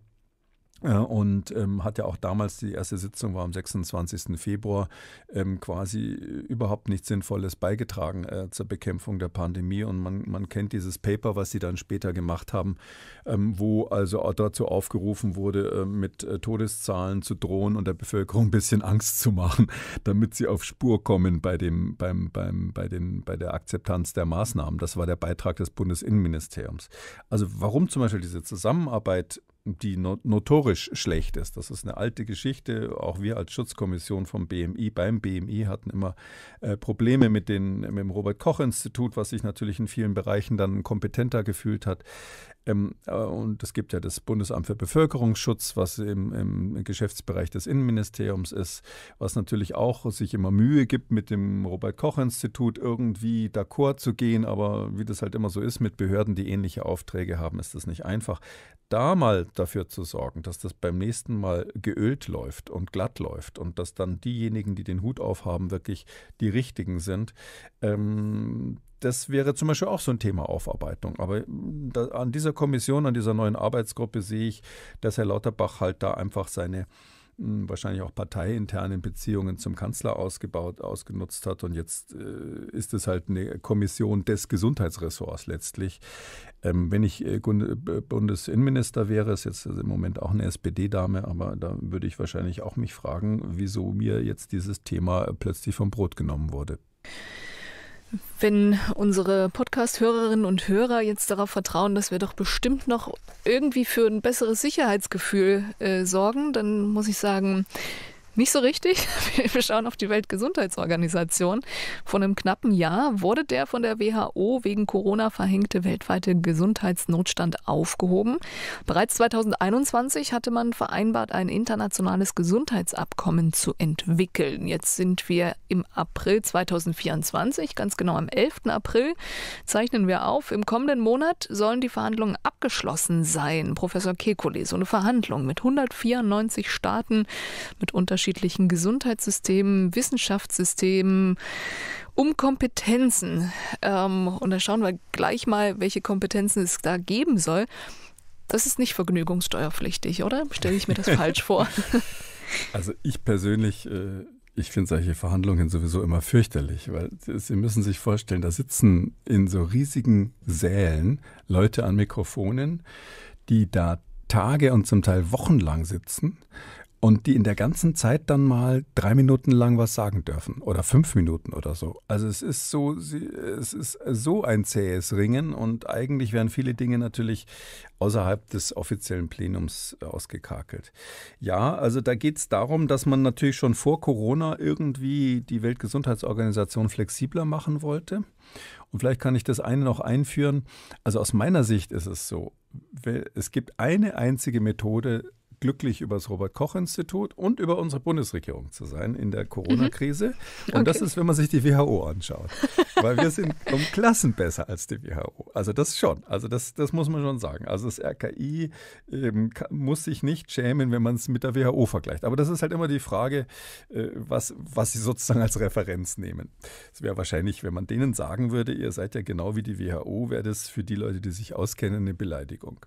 Äh, und ähm, hat ja auch damals, die erste Sitzung war am 26. Februar, ähm, quasi überhaupt nichts Sinnvolles beigetragen äh, zur Bekämpfung der Pandemie. Und man, man kennt dieses Paper, was sie dann später gemacht haben, ähm, wo also auch dazu aufgerufen wurde, äh, mit äh, Todeszahlen zu drohen und der Bevölkerung ein bisschen Angst zu machen, damit sie auf Spur kommen bei, dem, beim, beim, bei, den, bei der Akzeptanz der Maßnahmen. Das war der Beitrag des Bundesinnenministeriums. Also warum zum Beispiel diese Zusammenarbeit die notorisch schlecht ist. Das ist eine alte Geschichte. Auch wir als Schutzkommission vom BMI beim BMI hatten immer äh, Probleme mit, den, mit dem Robert Koch Institut, was sich natürlich in vielen Bereichen dann kompetenter gefühlt hat. Ähm, äh, und es gibt ja das Bundesamt für Bevölkerungsschutz, was im, im, Geschäftsbereich des Innenministeriums ist, was natürlich auch sich immer Mühe gibt, mit dem Robert-Koch-Institut irgendwie d'accord zu gehen. Aber wie das halt immer so ist mit Behörden, die ähnliche Aufträge haben, ist das nicht einfach. Da mal dafür zu sorgen, dass das beim nächsten Mal geölt läuft und glatt läuft und dass dann diejenigen, die den Hut aufhaben, wirklich die richtigen sind, ähm, das wäre zum Beispiel auch so ein Thema Aufarbeitung. Aber mm, da, an dieser Kommission, an dieser neuen Arbeitsgruppe sehe ich, dass Herr Lauterbach halt da einfach seine mm, wahrscheinlich auch parteiinternen Beziehungen zum Kanzler ausgebaut, ausgenutzt hat. Und jetzt äh, ist es halt eine Kommission des Gesundheitsressorts letztlich. Ähm, wenn ich äh, äh Bundesinnenminister wäre, ist jetzt im Moment auch eine SPD-Dame, aber da würde ich wahrscheinlich auch mich fragen, wieso mir jetzt dieses Thema plötzlich vom Brot genommen wurde. Wenn unsere Podcast-Hörerinnen und Hörer jetzt darauf vertrauen, dass wir doch bestimmt noch irgendwie für ein besseres Sicherheitsgefühl äh, sorgen, dann muss ich sagen, nicht so richtig. Wir schauen auf die Weltgesundheitsorganisation. Vor einem knappen Jahr wurde der von der WHO wegen Corona verhängte weltweite Gesundheitsnotstand aufgehoben. Bereits 2021 hatte man vereinbart, ein internationales Gesundheitsabkommen zu entwickeln. Jetzt sind wir im April 2024, ganz genau am 11. April zeichnen wir auf. Im kommenden Monat sollen die Verhandlungen abgeschlossen sein. Professor Kekulé, so eine Verhandlung mit 194 Staaten mit unterschiedlichen unterschiedlichen Gesundheitssystemen, Wissenschaftssystemen, um Kompetenzen. Ähm, und da schauen wir gleich mal, welche Kompetenzen es da geben soll. Das ist nicht vergnügungssteuerpflichtig, oder? Stelle ich mir das falsch vor? Also ich persönlich, äh, ich finde solche Verhandlungen sowieso immer fürchterlich, weil Sie müssen sich vorstellen, da sitzen in so riesigen Sälen Leute an Mikrofonen, die da Tage und zum Teil wochenlang sitzen und die in der ganzen Zeit dann mal drei Minuten lang was sagen dürfen oder fünf Minuten oder so. Also es ist so, es ist so ein zähes Ringen und eigentlich werden viele Dinge natürlich außerhalb des offiziellen Plenums äh, ausgekakelt. Ja, also da geht es darum, dass man natürlich schon vor Corona irgendwie die Weltgesundheitsorganisation flexibler machen wollte. Und vielleicht kann ich das eine noch einführen. Also aus meiner Sicht ist es so, es gibt eine einzige Methode, glücklich über das Robert-Koch-Institut und über unsere Bundesregierung zu sein in der Corona-Krise. Mhm. Okay. Und das ist, wenn man sich die WHO anschaut. Weil wir sind um Klassen besser als die WHO. Also das schon. Also das, das muss man schon sagen. Also das RKI ähm, muss sich nicht schämen, wenn man es mit der WHO vergleicht. Aber das ist halt immer die Frage, äh, was, was sie sozusagen als Referenz nehmen. Es wäre wahrscheinlich, wenn man denen sagen würde, ihr seid ja genau wie die WHO, wäre das für die Leute, die sich auskennen, eine Beleidigung.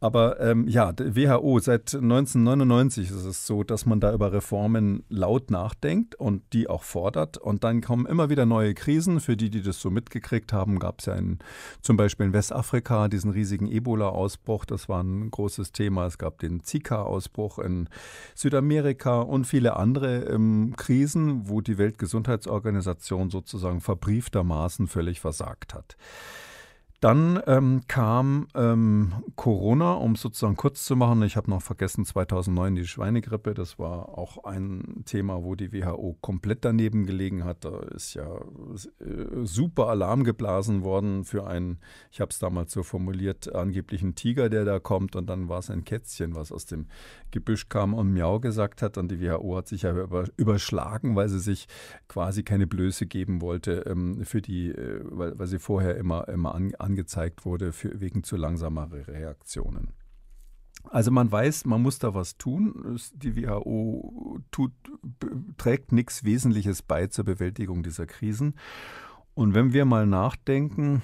Aber ähm, ja, WHO seit 1999 ist es so, dass man da über Reformen laut nachdenkt und die auch fordert. Und dann kommen immer wieder neue Krisen. Für die, die das so mitgekriegt haben, gab es ja in, zum Beispiel in Westafrika diesen riesigen Ebola-Ausbruch. Das war ein großes Thema. Es gab den Zika-Ausbruch in Südamerika und viele andere ähm, Krisen, wo die Weltgesundheitsorganisation sozusagen verbrieftermaßen völlig versagt hat. Dann ähm, kam ähm, Corona, um es sozusagen kurz zu machen. Ich habe noch vergessen, 2009 die Schweinegrippe. Das war auch ein Thema, wo die WHO komplett daneben gelegen hat. Da ist ja äh, super Alarm geblasen worden für einen, ich habe es damals so formuliert, angeblichen Tiger, der da kommt. Und dann war es ein Kätzchen, was aus dem Gebüsch kam und Miau gesagt hat. Und die WHO hat sich ja über, überschlagen, weil sie sich quasi keine Blöße geben wollte, ähm, für die, äh, weil, weil, sie vorher immer, immer an, angezeigt wurde für, wegen zu langsamer Reaktionen. Also man weiß, man muss da was tun. Die WHO tut, trägt nichts Wesentliches bei zur Bewältigung dieser Krisen. Und wenn wir mal nachdenken,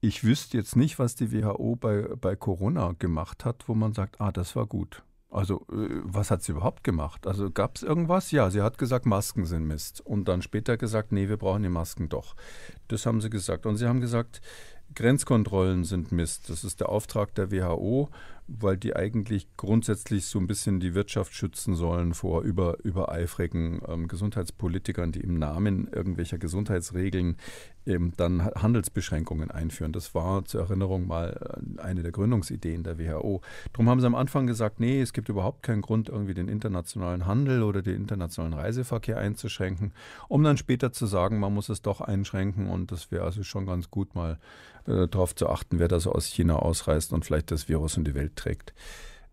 ich wüsste jetzt nicht, was die WHO bei, bei Corona gemacht hat, wo man sagt, ah, das war gut. Also, äh, was hat sie überhaupt gemacht? Also, gab es irgendwas? Ja, sie hat gesagt, Masken sind Mist. Und dann später gesagt, nee, wir brauchen die Masken doch. Das haben sie gesagt. Und sie haben gesagt, Grenzkontrollen sind Mist. Das ist der Auftrag der WHO, weil die eigentlich grundsätzlich so ein bisschen die Wirtschaft schützen sollen vor über, übereifrigen ähm, Gesundheitspolitikern, die im Namen irgendwelcher Gesundheitsregeln eben dann Handelsbeschränkungen einführen. Das war zur Erinnerung mal äh, eine der Gründungsideen der WHO. Darum haben sie am Anfang gesagt, nee, es gibt überhaupt keinen Grund, irgendwie den internationalen Handel oder den internationalen Reiseverkehr einzuschränken, um dann später zu sagen, man muss es doch einschränken und das wäre also schon ganz gut, mal äh, darauf zu achten, wer da so aus China ausreist und vielleicht das Virus in die Welt trägt.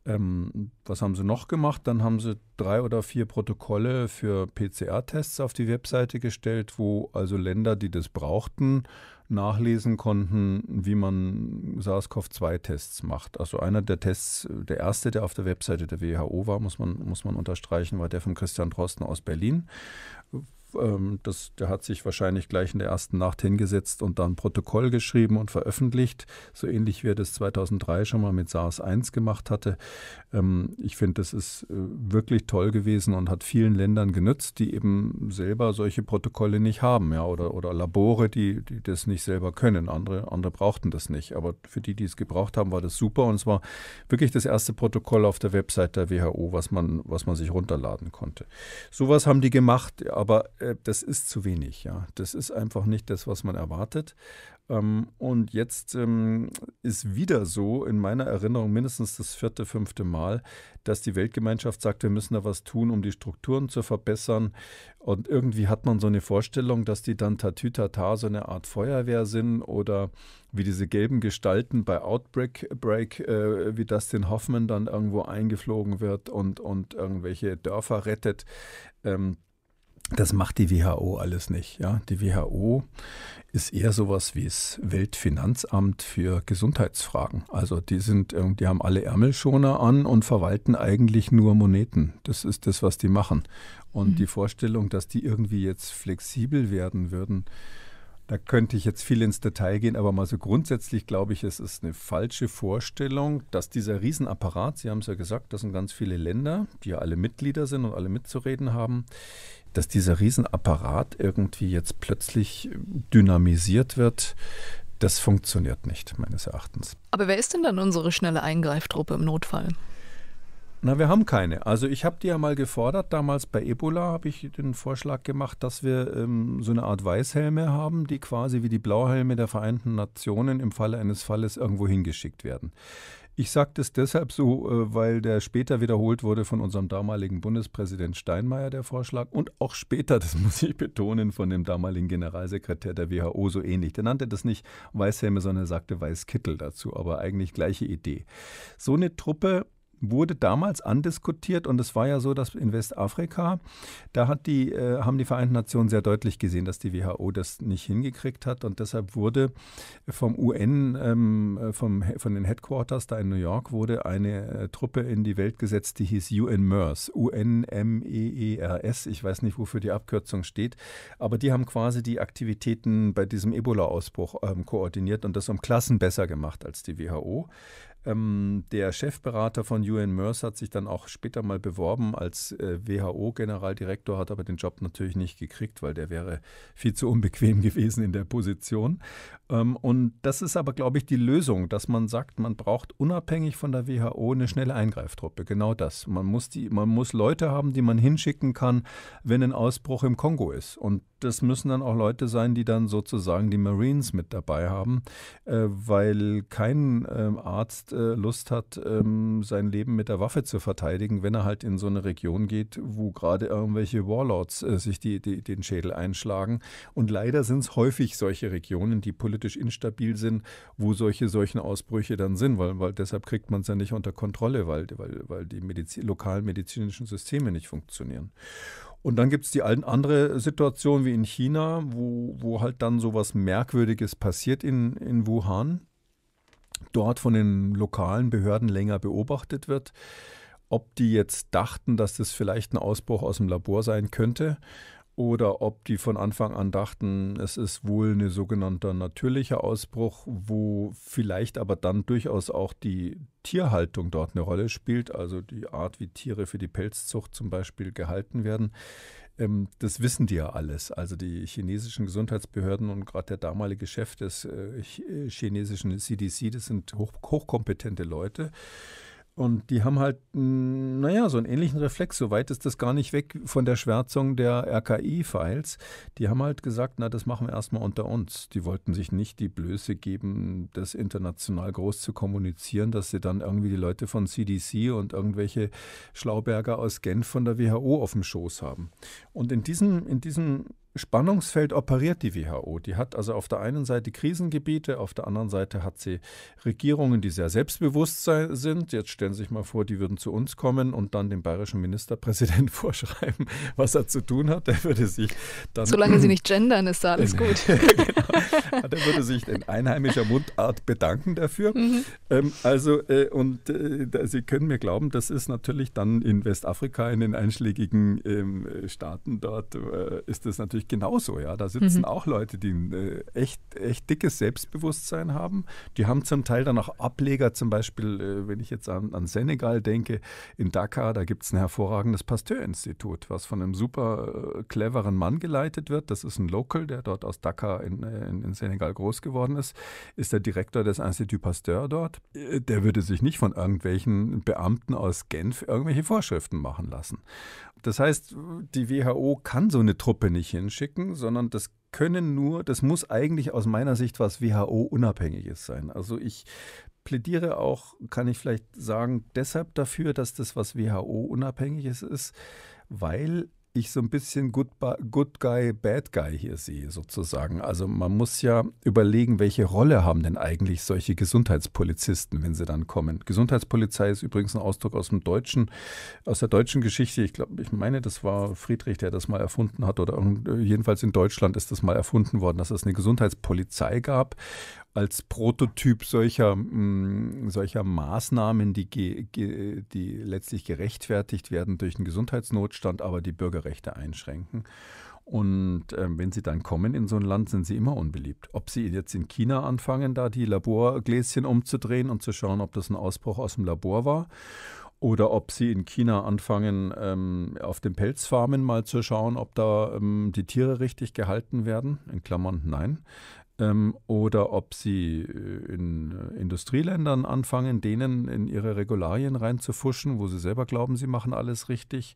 Ähm, was haben sie noch gemacht? Dann haben sie drei oder vier Protokolle für PCR-Tests auf die Webseite gestellt, wo also Länder, die das brauchten, nachlesen konnten, wie man SARS-CoV-2-Tests macht. Also einer der Tests, der erste, der auf der Webseite der WHO war, muss man, muss man unterstreichen, war der von Christian Drosten aus Berlin, ähm, das, der hat sich wahrscheinlich gleich in der ersten Nacht hingesetzt und dann Protokoll geschrieben und veröffentlicht, so ähnlich wie er das 2003 schon mal mit SARS-1 gemacht hatte. Ähm, ich finde, das ist äh, wirklich toll gewesen und hat vielen Ländern genützt, die eben selber solche Protokolle nicht haben ja, oder, oder Labore, die, die das nicht selber können. Andere, andere brauchten das nicht. Aber für die, die es gebraucht haben, war das super und es war wirklich das erste Protokoll auf der Website der WHO, was man, was man sich runterladen konnte. Sowas haben die gemacht, aber äh, das ist zu wenig, ja. Das ist einfach nicht das, was man erwartet. Ähm, und jetzt ähm, ist wieder so, in meiner Erinnerung mindestens das vierte, fünfte Mal, dass die Weltgemeinschaft sagt, wir müssen da was tun, um die Strukturen zu verbessern. Und irgendwie hat man so eine Vorstellung, dass die dann tatütata so eine Art Feuerwehr sind oder wie diese gelben Gestalten bei Outbreak, Break, äh, wie das den Hoffmann dann irgendwo eingeflogen wird und, und irgendwelche Dörfer rettet. Ähm, das macht die WHO alles nicht. Ja? Die WHO ist eher sowas wie das Weltfinanzamt für Gesundheitsfragen. Also die sind, die haben alle Ärmelschoner an und verwalten eigentlich nur Moneten. Das ist das, was die machen. Und mhm. die Vorstellung, dass die irgendwie jetzt flexibel werden würden, da könnte ich jetzt viel ins Detail gehen, aber mal so grundsätzlich glaube ich, es ist eine falsche Vorstellung, dass dieser Riesenapparat, Sie haben es ja gesagt, das sind ganz viele Länder, die ja alle Mitglieder sind und alle mitzureden haben, dass dieser Riesenapparat irgendwie jetzt plötzlich dynamisiert wird, das funktioniert nicht, meines Erachtens. Aber wer ist denn dann unsere schnelle Eingreiftruppe im Notfall? Na, wir haben keine. Also ich habe die ja mal gefordert, damals bei Ebola habe ich den Vorschlag gemacht, dass wir ähm, so eine Art Weißhelme haben, die quasi wie die Blauhelme der Vereinten Nationen im Falle eines Falles irgendwo hingeschickt werden. Ich sage das deshalb so, äh, weil der später wiederholt wurde von unserem damaligen Bundespräsident Steinmeier, der Vorschlag, und auch später, das muss ich betonen, von dem damaligen Generalsekretär der WHO so ähnlich. Der nannte das nicht Weißhelme, sondern sagte Weißkittel dazu, aber eigentlich gleiche Idee. So eine Truppe wurde damals andiskutiert und es war ja so, dass in Westafrika, da hat die, äh, haben die Vereinten Nationen sehr deutlich gesehen, dass die WHO das nicht hingekriegt hat und deshalb wurde vom UN, ähm, äh, vom, von den Headquarters da in New York, wurde eine äh, Truppe in die Welt gesetzt, die hieß UNMERS, U-N-M-E-E-R-S, ich weiß nicht, wofür die Abkürzung steht, aber die haben quasi die Aktivitäten bei diesem Ebola-Ausbruch ähm, koordiniert und das um Klassen besser gemacht als die WHO. Ähm, der Chefberater von UN MERS hat sich dann auch später mal beworben als äh, WHO-Generaldirektor, hat aber den Job natürlich nicht gekriegt, weil der wäre viel zu unbequem gewesen in der Position. Ähm, und das ist aber, glaube ich, die Lösung, dass man sagt, man braucht unabhängig von der WHO eine schnelle Eingreiftruppe. Genau das. Man muss, die, man muss Leute haben, die man hinschicken kann, wenn ein Ausbruch im Kongo ist. Und das müssen dann auch Leute sein, die dann sozusagen die Marines mit dabei haben, äh, weil kein ähm, Arzt äh, Lust hat, ähm, sein Leben mit der Waffe zu verteidigen, wenn er halt in so eine Region geht, wo gerade irgendwelche Warlords äh, sich die, die, den Schädel einschlagen. Und leider sind es häufig solche Regionen, die politisch politisch instabil sind, wo solche solchen Ausbrüche dann sind, weil, weil deshalb kriegt man es ja nicht unter Kontrolle, weil, weil, weil die Medizin, lokalen medizinischen Systeme nicht funktionieren. Und dann gibt es die andere Situation wie in China, wo, wo halt dann so was Merkwürdiges passiert in, in Wuhan, dort von den lokalen Behörden länger beobachtet wird ob die jetzt dachten, dass das vielleicht ein Ausbruch aus dem Labor sein könnte oder ob die von Anfang an dachten, es ist wohl ein sogenannter natürlicher Ausbruch, wo vielleicht aber dann durchaus auch die Tierhaltung dort eine Rolle spielt, also die Art, wie Tiere für die Pelzzucht zum Beispiel gehalten werden. Ähm, das wissen die ja alles. Also die chinesischen Gesundheitsbehörden und gerade der damalige Chef des äh, äh, chinesischen CDC, das sind hoch, hochkompetente Leute. Und die haben halt, naja, so einen ähnlichen Reflex. Soweit ist das gar nicht weg von der Schwärzung der RKI-Files. Die haben halt gesagt, na, das machen wir erstmal unter uns. Die wollten sich nicht die Blöße geben, das international groß zu kommunizieren, dass sie dann irgendwie die Leute von CDC und irgendwelche Schlauberger aus Genf von der WHO auf dem Schoß haben. Und in diesem, in diesem Spannungsfeld operiert die WHO. Die hat also auf der einen Seite Krisengebiete, auf der anderen Seite hat sie Regierungen, die sehr selbstbewusst sind. Jetzt stellen Sie sich mal vor, die würden zu uns kommen und dann dem bayerischen Ministerpräsidenten vorschreiben, was er zu tun hat. Der würde sich dann. Solange Sie nicht gendern, ist da alles gut. genau. Der würde sich in einheimischer Mundart bedanken dafür. Mhm. Ähm, also, äh, und äh, Sie können mir glauben, das ist natürlich dann in Westafrika, in den einschlägigen ähm, Staaten dort, äh, ist das natürlich natürlich genauso. Ja, da sitzen mhm. auch Leute, die ein äh, echt, echt dickes Selbstbewusstsein haben. Die haben zum Teil dann auch Ableger, zum Beispiel, äh, wenn ich jetzt an, an, Senegal denke, in Dakar, da gibt es ein hervorragendes Pasteur-Institut, was von einem super äh, cleveren Mann geleitet wird. Das ist ein Local, der dort aus Dakar in, äh, in, in Senegal groß geworden ist, ist der Direktor des Institut Pasteur dort. Äh, der würde sich nicht von irgendwelchen Beamten aus Genf irgendwelche Vorschriften machen lassen. Das heißt, die WHO kann so eine Truppe nicht hinschicken, sondern das können nur, das muss eigentlich aus meiner Sicht was WHO-unabhängiges sein. Also ich plädiere auch, kann ich vielleicht sagen, deshalb dafür, dass das was WHO-unabhängiges ist, weil ich so ein bisschen good, good, Guy, Bad Guy hier sehe, sozusagen. Also man muss ja überlegen, welche Rolle haben denn eigentlich solche Gesundheitspolizisten, wenn sie dann kommen. Gesundheitspolizei ist übrigens ein Ausdruck aus dem deutschen, aus der deutschen Geschichte. Ich glaube, ich meine, das war Friedrich, der das mal erfunden hat, oder jedenfalls in Deutschland ist das mal erfunden worden, dass es eine Gesundheitspolizei gab als Prototyp solcher, mh, mm, solcher Maßnahmen, die, die letztlich gerechtfertigt werden durch den Gesundheitsnotstand, aber die Bürgerrechte einschränken. Und äh, wenn sie dann kommen in so ein Land, sind sie immer unbeliebt. Ob sie jetzt in China anfangen, da die Laborgläschen umzudrehen und zu schauen, ob das ein Ausbruch aus dem Labor war. Oder ob sie in China anfangen, ähm, auf den Pelzfarmen mal zu schauen, ob da ähm, die Tiere richtig gehalten werden. In Klammern nein ähm, oder ob sie äh, in äh, Industrieländern anfangen, denen in ihre Regularien reinzufuschen, wo sie selber glauben, sie machen alles richtig,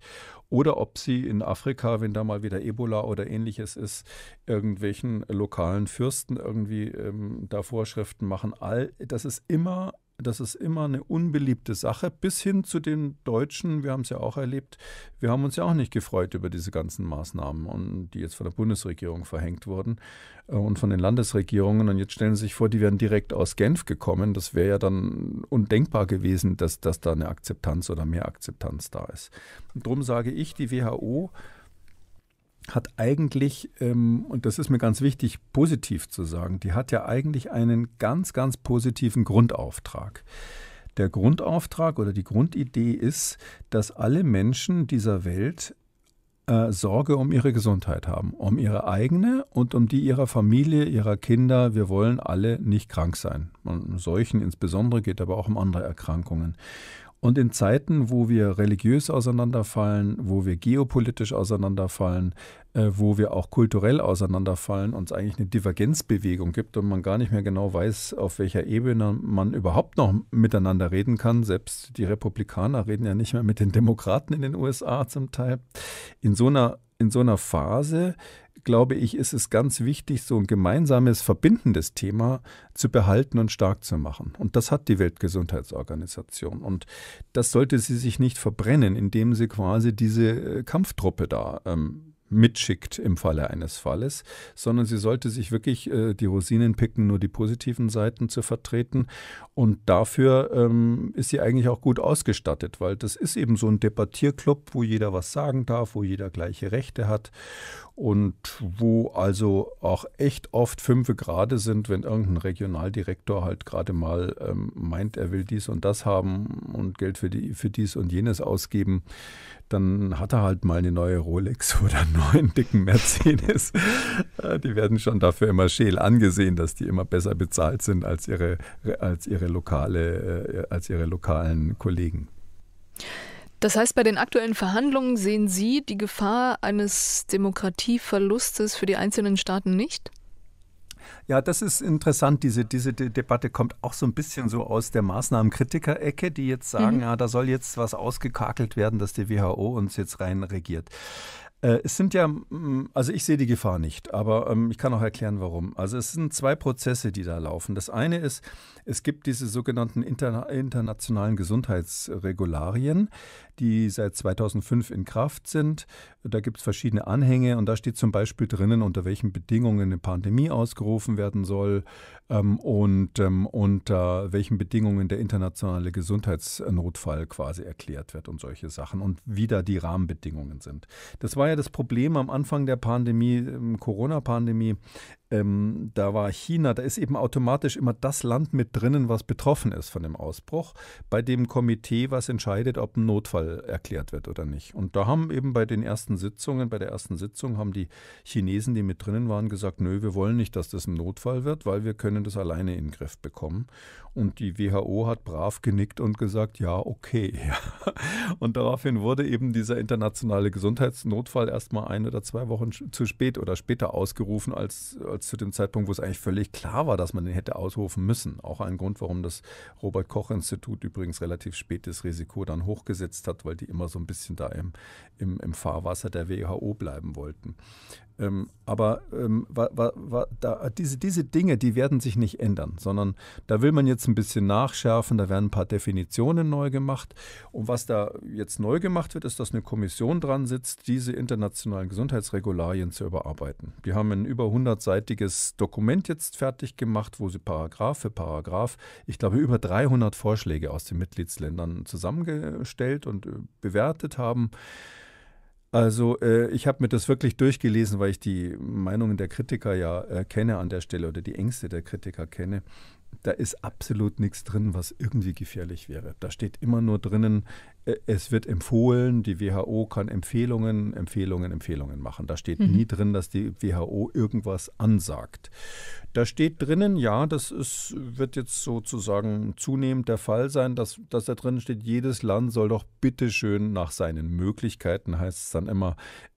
oder ob sie in Afrika, wenn da mal wieder Ebola oder ähnliches ist, irgendwelchen lokalen Fürsten irgendwie ähm, da Vorschriften machen. All das ist immer das ist immer eine unbeliebte Sache, bis hin zu den Deutschen, wir haben es ja auch erlebt, wir haben uns ja auch nicht gefreut über diese ganzen Maßnahmen, die jetzt von der Bundesregierung verhängt wurden äh, und von den Landesregierungen. Und jetzt stellen Sie sich vor, die wären direkt aus Genf gekommen. Das wäre ja dann undenkbar gewesen, dass, dass da eine Akzeptanz oder mehr Akzeptanz da ist. Und darum sage ich, die WHO hat eigentlich, ähm, und das ist mir ganz wichtig, positiv zu sagen, die hat ja eigentlich einen ganz, ganz positiven Grundauftrag. Der Grundauftrag oder die Grundidee ist, dass alle Menschen dieser Welt äh, Sorge um ihre Gesundheit haben, um ihre eigene und um die ihrer Familie, ihrer Kinder. Wir wollen alle nicht krank sein. Und um Seuchen insbesondere geht aber auch um andere Erkrankungen. Und in Zeiten, wo wir religiös auseinanderfallen, wo wir geopolitisch auseinanderfallen, äh, wo wir auch kulturell auseinanderfallen, uns eigentlich eine Divergenzbewegung gibt und man gar nicht mehr genau weiß, auf welcher Ebene man überhaupt noch miteinander reden kann. Selbst die Republikaner reden ja nicht mehr mit den Demokraten in den USA zum Teil. In so einer, in so einer Phase glaube ich, ist es ganz wichtig, so ein gemeinsames, verbindendes Thema zu behalten und stark zu machen. Und das hat die Weltgesundheitsorganisation. Und das sollte sie sich nicht verbrennen, indem sie quasi diese äh, Kampftruppe da ähm, mitschickt im Falle eines Falles, sondern sie sollte sich wirklich äh, die Rosinen picken, nur die positiven Seiten zu vertreten. Und dafür ähm, ist sie eigentlich auch gut ausgestattet, weil das ist eben so ein Debattierclub, wo jeder was sagen darf, wo jeder gleiche Rechte hat und wo also auch echt oft fünfe gerade sind, wenn irgendein Regionaldirektor halt gerade mal ähm, meint, er will dies und das haben und Geld für, die, für dies und jenes ausgeben, dann hat er halt mal eine neue Rolex oder einen neuen dicken Mercedes. Äh, die werden schon dafür immer scheel angesehen, dass die immer besser bezahlt sind als ihre, als ihre, lokale, äh, als ihre lokalen Kollegen. Das heißt, bei den aktuellen Verhandlungen sehen Sie die Gefahr eines Demokratieverlustes für die einzelnen Staaten nicht? Ja, das ist interessant. Diese, diese De Debatte kommt auch so ein bisschen so aus der Maßnahmenkritiker-Ecke, die jetzt sagen, mhm. ja, da soll jetzt was ausgekakelt werden, dass die WHO uns jetzt rein regiert. Äh, es sind ja, mm, also ich sehe die Gefahr nicht, aber ähm, ich kann auch erklären, warum. Also es sind zwei Prozesse, die da laufen. Das eine ist, es gibt diese sogenannten interna internationalen Gesundheitsregularien, die seit 2005 in Kraft sind. Da gibt es verschiedene Anhänge und da steht zum Beispiel drinnen, unter welchen Bedingungen eine Pandemie ausgerufen werden soll ähm, und ähm, unter welchen Bedingungen der internationale Gesundheitsnotfall quasi erklärt wird und solche Sachen und wie da die Rahmenbedingungen sind. Das war ja das Problem am Anfang der Pandemie, ähm, Corona-Pandemie, ähm, da war China, da ist eben automatisch immer das Land mit drinnen, was betroffen ist von dem Ausbruch, bei dem Komitee, was entscheidet, ob ein Notfall erklärt wird oder nicht. Und da haben eben bei den ersten Sitzungen, bei der ersten Sitzung haben die Chinesen, die mit drinnen waren, gesagt, nö, wir wollen nicht, dass das ein Notfall wird, weil wir können das alleine in den Griff bekommen. Und die WHO hat brav genickt und gesagt, ja, okay. Und daraufhin wurde eben dieser internationale Gesundheitsnotfall erstmal ein oder zwei Wochen zu spät oder später ausgerufen, als, als zu dem Zeitpunkt, wo es eigentlich völlig klar war, dass man den hätte ausrufen müssen. Auch ein Grund, warum das Robert Koch-Institut übrigens relativ spät das Risiko dann hochgesetzt hat, weil die immer so ein bisschen da im, im, im Fahrwasser der WHO bleiben wollten. Ähm, aber ähm, wa, wa, wa, da, diese, diese Dinge, die werden sich nicht ändern, sondern da will man jetzt ein bisschen nachschärfen, da werden ein paar Definitionen neu gemacht. Und was da jetzt neu gemacht wird, ist, dass eine Kommission dran sitzt, diese internationalen Gesundheitsregularien zu überarbeiten. Die haben ein über 100-seitiges Dokument jetzt fertig gemacht, wo sie Paragraph für Paragraph, ich glaube, über 300 Vorschläge aus den Mitgliedsländern zusammengestellt und äh, bewertet haben. Also äh, ich habe mir das wirklich durchgelesen, weil ich die Meinungen der Kritiker ja äh, kenne an der Stelle oder die Ängste der Kritiker kenne da ist absolut nichts drin, was irgendwie gefährlich wäre. Da steht immer nur drinnen, äh, es wird empfohlen, die WHO kann Empfehlungen, Empfehlungen, Empfehlungen machen. Da steht mhm. nie drin, dass die WHO irgendwas ansagt. Da steht drinnen, ja, das ist, wird jetzt sozusagen zunehmend der Fall sein, dass, dass da drinnen steht, jedes Land soll doch bitteschön nach seinen Möglichkeiten, heißt es dann immer,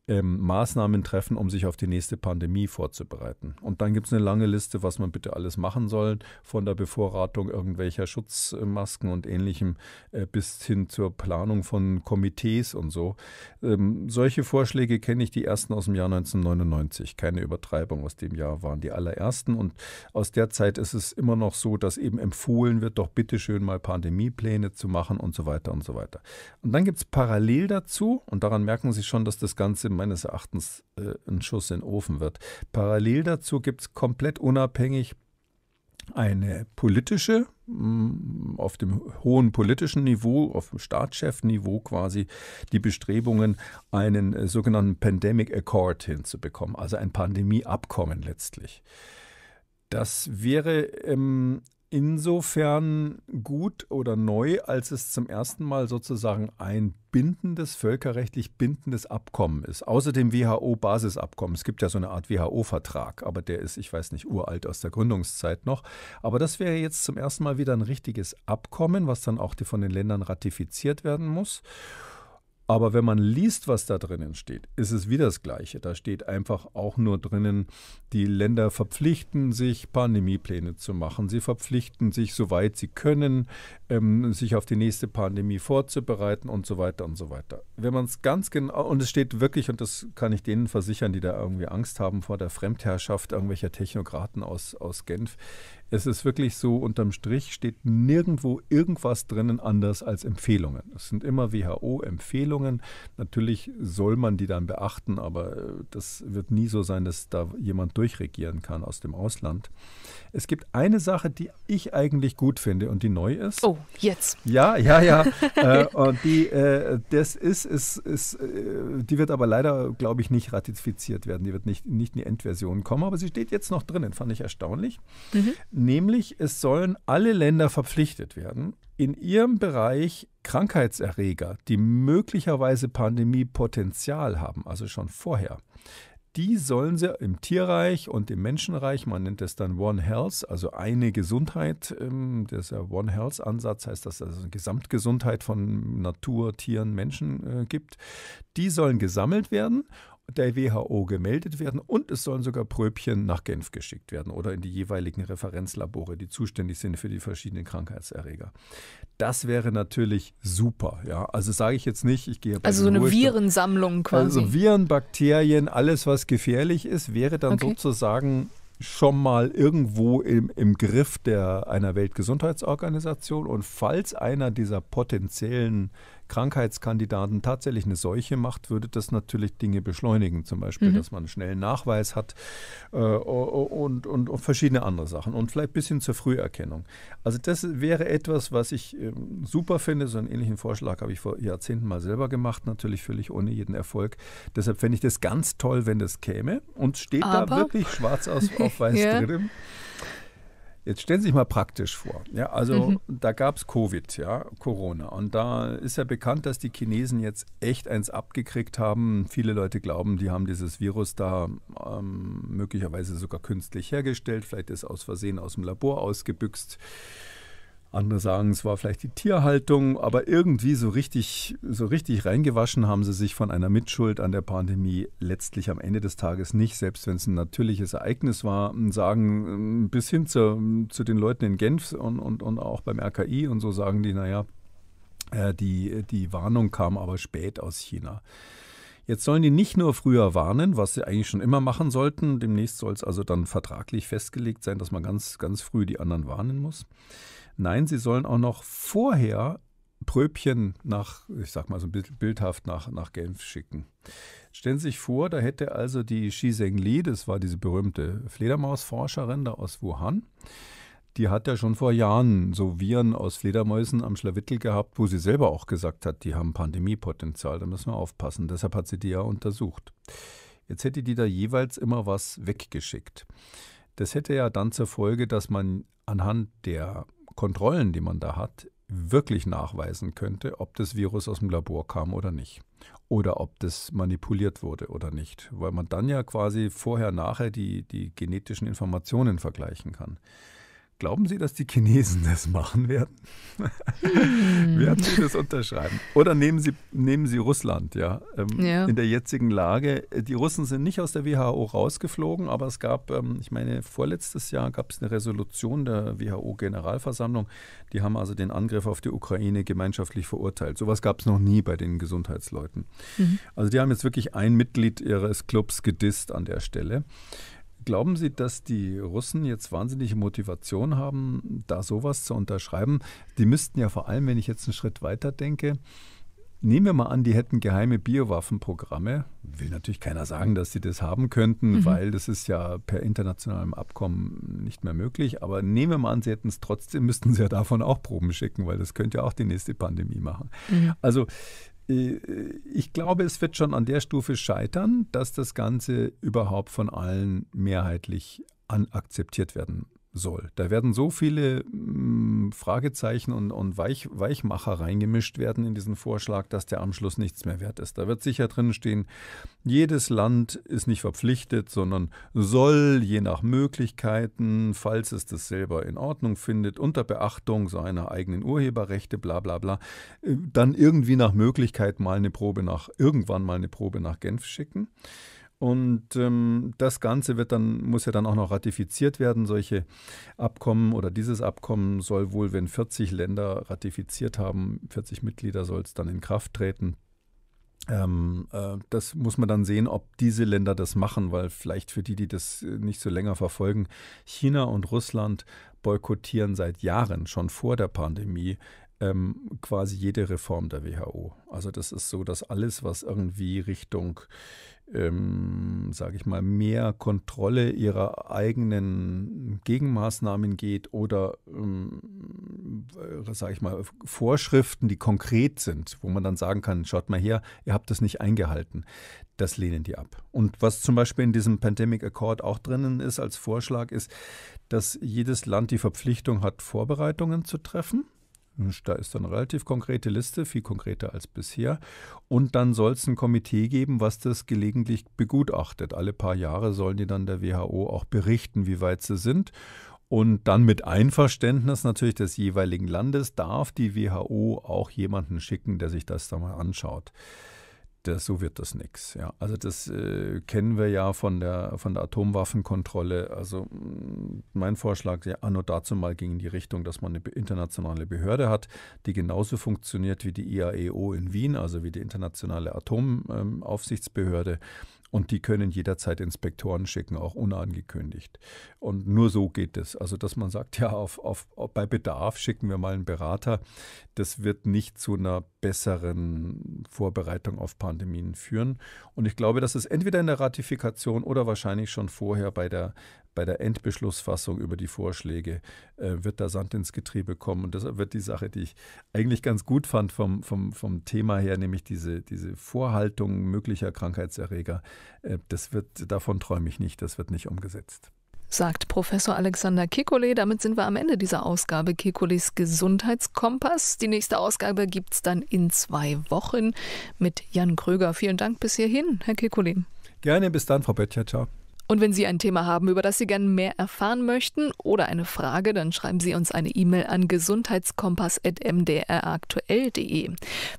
ähm, Maßnahmen treffen, um sich auf die nächste Pandemie vorzubereiten. Und dann gibt es eine lange Liste, was man bitte alles machen soll, von der Bevorratung irgendwelcher Schutzmasken und ähnlichem äh, bis hin zur Planung von Komitees und so. Ähm, solche Vorschläge kenne ich, die ersten aus dem Jahr 1999. Keine Übertreibung, aus dem Jahr waren die allerersten. Und aus der Zeit ist es immer noch so, dass eben empfohlen wird, doch bitte schön mal Pandemiepläne zu machen und so weiter und so weiter. Und dann gibt es parallel dazu, und daran merken Sie schon, dass das Ganze meines Erachtens äh, ein Schuss in den Ofen wird. Parallel dazu gibt es komplett unabhängig eine politische, mm, auf dem hohen politischen Niveau, auf dem Staatschefniveau quasi, die Bestrebungen, einen äh, sogenannten Pandemic Accord hinzubekommen, also ein Pandemieabkommen letztlich. Das wäre ähm, insofern gut oder neu, als es zum ersten Mal sozusagen ein bindendes, völkerrechtlich bindendes Abkommen ist. Außer dem WHO-Basisabkommen. Es gibt ja so eine Art WHO-Vertrag, aber der ist, ich weiß nicht, uralt aus der Gründungszeit noch. Aber das wäre jetzt zum ersten Mal wieder ein richtiges Abkommen, was dann auch von den Ländern ratifiziert werden muss. Aber wenn man liest, was da drinnen steht, ist es wieder das Gleiche. Da steht einfach auch nur drinnen, die Länder verpflichten sich, Pandemiepläne zu machen. Sie verpflichten sich, soweit sie können, ähm, sich auf die nächste Pandemie vorzubereiten und so weiter und so weiter. Wenn man es ganz genau, und es steht wirklich, und das kann ich denen versichern, die da irgendwie Angst haben vor der Fremdherrschaft irgendwelcher Technokraten aus, aus Genf, es ist wirklich so, unterm Strich steht nirgendwo irgendwas drinnen anders als Empfehlungen. Es sind immer WHO-Empfehlungen. Natürlich soll man die dann beachten, aber äh, das wird nie so sein, dass da jemand durchregieren kann aus dem Ausland. Es gibt eine Sache, die ich eigentlich gut finde und die neu ist. Oh, jetzt. Ja, ja, ja. äh, und die, äh, das ist, ist, ist äh, die wird aber leider, glaube ich, nicht ratifiziert werden. Die wird nicht, nicht in die Endversion kommen, aber sie steht jetzt noch drinnen, fand ich erstaunlich. Mhm nämlich es sollen alle Länder verpflichtet werden, in ihrem Bereich Krankheitserreger, die möglicherweise Pandemiepotenzial haben, also schon vorher, die sollen sie im Tierreich und im Menschenreich, man nennt es dann One Health, also eine Gesundheit, ähm, der ja One Health Ansatz, heißt, dass es also eine Gesamtgesundheit von Natur, Tieren, Menschen äh, gibt, die sollen gesammelt werden der WHO gemeldet werden und es sollen sogar Pröbchen nach Genf geschickt werden oder in die jeweiligen Referenzlabore, die zuständig sind für die verschiedenen Krankheitserreger. Das wäre natürlich super. Ja, also sage ich jetzt nicht, ich gehe also so eine Virensammlung also quasi. Also Viren, Bakterien, alles was gefährlich ist, wäre dann okay. sozusagen schon mal irgendwo im, im Griff der einer Weltgesundheitsorganisation und falls einer dieser potenziellen Krankheitskandidaten tatsächlich eine Seuche macht, würde das natürlich Dinge beschleunigen. Zum Beispiel, mhm. dass man einen schnellen Nachweis hat äh, und, und, und, verschiedene andere Sachen. Und vielleicht ein bisschen zur Früherkennung. Also das wäre etwas, was ich ähm, super finde. So einen ähnlichen Vorschlag habe ich vor Jahrzehnten mal selber gemacht, natürlich völlig ohne jeden Erfolg. Deshalb fände ich das ganz toll, wenn das käme. Und steht Aber da wirklich schwarz auf weiß ja. drin. Jetzt stellen Sie sich mal praktisch vor. Ja, also mhm. da gab es Covid, ja, Corona. Und da ist ja bekannt, dass die Chinesen jetzt echt eins abgekriegt haben. Viele Leute glauben, die haben dieses Virus da ähm, möglicherweise sogar künstlich hergestellt. Vielleicht ist aus Versehen aus dem Labor ausgebüxt. Andere sagen, es war vielleicht die Tierhaltung, aber irgendwie so richtig, so richtig reingewaschen haben sie sich von einer Mitschuld an der Pandemie letztlich am Ende des Tages nicht, selbst wenn es ein natürliches Ereignis war, sagen ähm, bis hin zu, zu den Leuten in Genf und, und, und auch beim RKI und so sagen die, naja, äh, die, die Warnung kam aber spät aus China. Jetzt sollen die nicht nur früher warnen, was sie eigentlich schon immer machen sollten, demnächst soll es also dann vertraglich festgelegt sein, dass man ganz, ganz früh die anderen warnen muss. Nein, sie sollen auch noch vorher Pröbchen nach, ich sag mal so bildhaft nach, nach Genf schicken. Stellen Sie sich vor, da hätte also die Shi Zheng Li, das war diese berühmte Fledermausforscherin da aus Wuhan, die hat ja schon vor Jahren so Viren aus Fledermäusen am Schlawittel gehabt, wo sie selber auch gesagt hat, die haben Pandemiepotenzial, da müssen wir aufpassen. Deshalb hat sie die ja untersucht. Jetzt hätte die da jeweils immer was weggeschickt. Das hätte ja dann zur Folge, dass man anhand der Kontrollen, die man da hat, wirklich nachweisen könnte, ob das Virus aus dem Labor kam oder nicht. Oder ob das manipuliert wurde oder nicht. Weil man dann ja quasi vorher, nachher die, die genetischen Informationen vergleichen kann. Glauben Sie, dass die Chinesen das machen werden? Hm. werden Sie das unterschreiben? Oder nehmen Sie, nehmen Sie Russland, ja, ähm, ja, In der jetzigen Lage. Äh, die Russen sind nicht aus der WHO rausgeflogen, aber es gab, ähm, ich meine, vorletztes Jahr gab es eine Resolution der WHO-Generalversammlung. Die haben also den Angriff auf die Ukraine gemeinschaftlich verurteilt. Sowas gab es noch nie bei den Gesundheitsleuten. Mhm. Also die haben jetzt wirklich ein Mitglied ihres Clubs gedisst an der Stelle. Glauben Sie, dass die Russen jetzt wahnsinnige Motivation haben, da sowas zu unterschreiben? Die müssten ja vor allem, wenn ich jetzt einen Schritt weiter denke, Nehmen wir mal an, die hätten geheime Biowaffenprogramme. Will natürlich keiner sagen, dass sie das haben könnten, mhm. weil das ist ja per internationalem Abkommen nicht mehr möglich. Aber nehmen wir mal an, sie hätten es trotzdem, müssten sie ja davon auch Proben schicken, weil das könnte ja auch die nächste Pandemie machen. Mhm. Also äh, ich glaube, es wird schon an der Stufe scheitern, dass das Ganze überhaupt von allen mehrheitlich akzeptiert werden soll. Da werden so viele mh, mm, Fragezeichen und, und Weich, Weichmacher reingemischt werden in diesen Vorschlag, dass der am Schluss nichts mehr wert ist. Da wird sicher drin stehen, jedes Land ist nicht verpflichtet, sondern soll je nach Möglichkeiten, falls es das selber in Ordnung findet, unter Beachtung seiner eigenen Urheberrechte, bla bla bla, äh, dann irgendwie nach Möglichkeit mal eine Probe nach, irgendwann mal eine Probe nach Genf schicken. Und ähm, das Ganze wird dann, muss ja dann auch noch ratifiziert werden. Solche Abkommen oder dieses Abkommen soll wohl, wenn 40 Länder ratifiziert haben, 40 Mitglieder soll es dann in Kraft treten. Ähm, äh, das muss man dann sehen, ob diese Länder das machen, weil vielleicht für die, die das äh, nicht so länger verfolgen, China und Russland boykottieren seit Jahren, schon vor der Pandemie, ähm, quasi jede Reform der WHO. Also das ist so, dass alles, was irgendwie Richtung ähm, sage ich mal, mehr Kontrolle ihrer eigenen Gegenmaßnahmen geht oder, ähm, äh, sage ich mal, Vorschriften, die konkret sind, wo man dann sagen kann, schaut mal her, ihr habt das nicht eingehalten, das lehnen die ab. Und was zum Beispiel in diesem Pandemic Accord auch drinnen ist als Vorschlag, ist, dass jedes Land die Verpflichtung hat, Vorbereitungen zu treffen da ist dann eine relativ konkrete Liste, viel konkreter als bisher. Und dann soll es ein Komitee geben, was das gelegentlich begutachtet. Alle paar Jahre sollen die dann der WHO auch berichten, wie weit sie sind. Und dann mit Einverständnis natürlich des jeweiligen Landes darf die WHO auch jemanden schicken, der sich das da mal anschaut das, so wird das nichts. Ja. Also das äh, kennen wir ja von der, von der Atomwaffenkontrolle. Also mm, mein Vorschlag, ja, nur dazu mal ging in die Richtung, dass man eine internationale Behörde hat, die genauso funktioniert wie die IAEO in Wien, also wie die internationale Atomaufsichtsbehörde. Ähm, und die können jederzeit Inspektoren schicken, auch unangekündigt. Und nur so geht es. Also, dass man sagt, ja, auf, auf, bei Bedarf schicken wir mal einen Berater. Das wird nicht zu einer besseren Vorbereitung auf Pandemien führen. Und ich glaube, dass es entweder in der Ratifikation oder wahrscheinlich schon vorher bei der, bei der Endbeschlussfassung über die Vorschläge äh, wird da Sand ins Getriebe kommen. Und das wird die Sache, die ich eigentlich ganz gut fand vom, vom, vom Thema her, nämlich diese, diese Vorhaltung möglicher Krankheitserreger. Äh, das wird, davon träume ich nicht, das wird nicht umgesetzt sagt Professor Alexander Kekulé. Damit sind wir am Ende dieser Ausgabe Kekulés Gesundheitskompass. Die nächste Ausgabe gibt es dann in zwei Wochen mit Jan Kröger. Vielen Dank bis hierhin, Herr Kekulé. Gerne, bis dann, Frau Böttcher. Ciao. Und wenn Sie ein Thema haben, über das Sie gerne mehr erfahren möchten oder eine Frage, dann schreiben Sie uns eine E-Mail an gesundheitskompass.mdraktuell.de.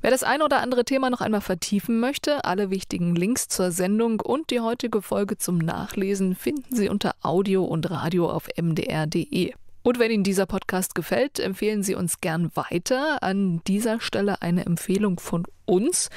Wer das ein oder andere Thema noch einmal vertiefen möchte, alle wichtigen Links zur Sendung und die heutige Folge zum Nachlesen finden Sie unter Audio und Radio auf mdr.de. Und wenn Ihnen dieser Podcast gefällt, empfehlen Sie uns gern weiter. An dieser Stelle eine Empfehlung von uns.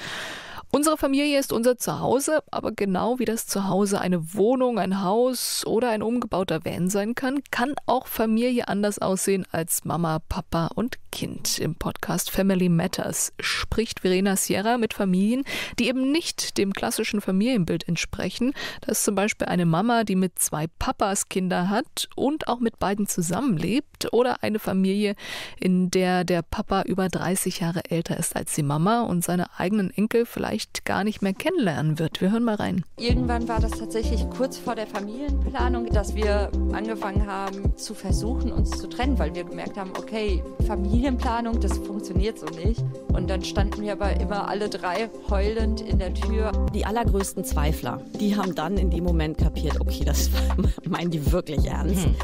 Unsere Familie ist unser Zuhause, aber genau wie das Zuhause eine Wohnung, ein Haus oder ein umgebauter Van sein kann, kann auch Familie anders aussehen als Mama, Papa und Kind. Im Podcast Family Matters spricht Verena Sierra mit Familien, die eben nicht dem klassischen Familienbild entsprechen. Das ist zum Beispiel eine Mama, die mit zwei Papas Kinder hat und auch mit beiden zusammenlebt oder eine Familie, in der der Papa über 30 Jahre älter ist als die Mama und seine eigenen Enkel vielleicht vielleicht gar nicht mehr kennenlernen wird. Wir hören mal rein. Irgendwann war das tatsächlich kurz vor der Familienplanung, dass wir angefangen haben zu versuchen, uns zu trennen, weil wir gemerkt haben, okay, Familienplanung, das funktioniert so nicht. Und dann standen wir aber immer alle drei heulend in der Tür. Die allergrößten Zweifler, die haben dann in dem Moment kapiert, okay, das meinen die wirklich ernst. Hm.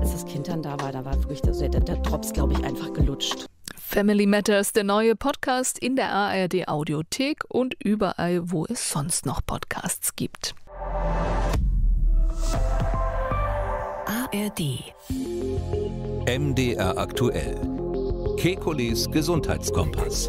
Als das Kind dann da war, da war wirklich der, der, der Drops, glaube ich, einfach gelutscht. Family Matters, der neue Podcast in der ARD Audiothek und überall, wo es sonst noch Podcasts gibt. ARD MDR aktuell. Kekules Gesundheitskompass.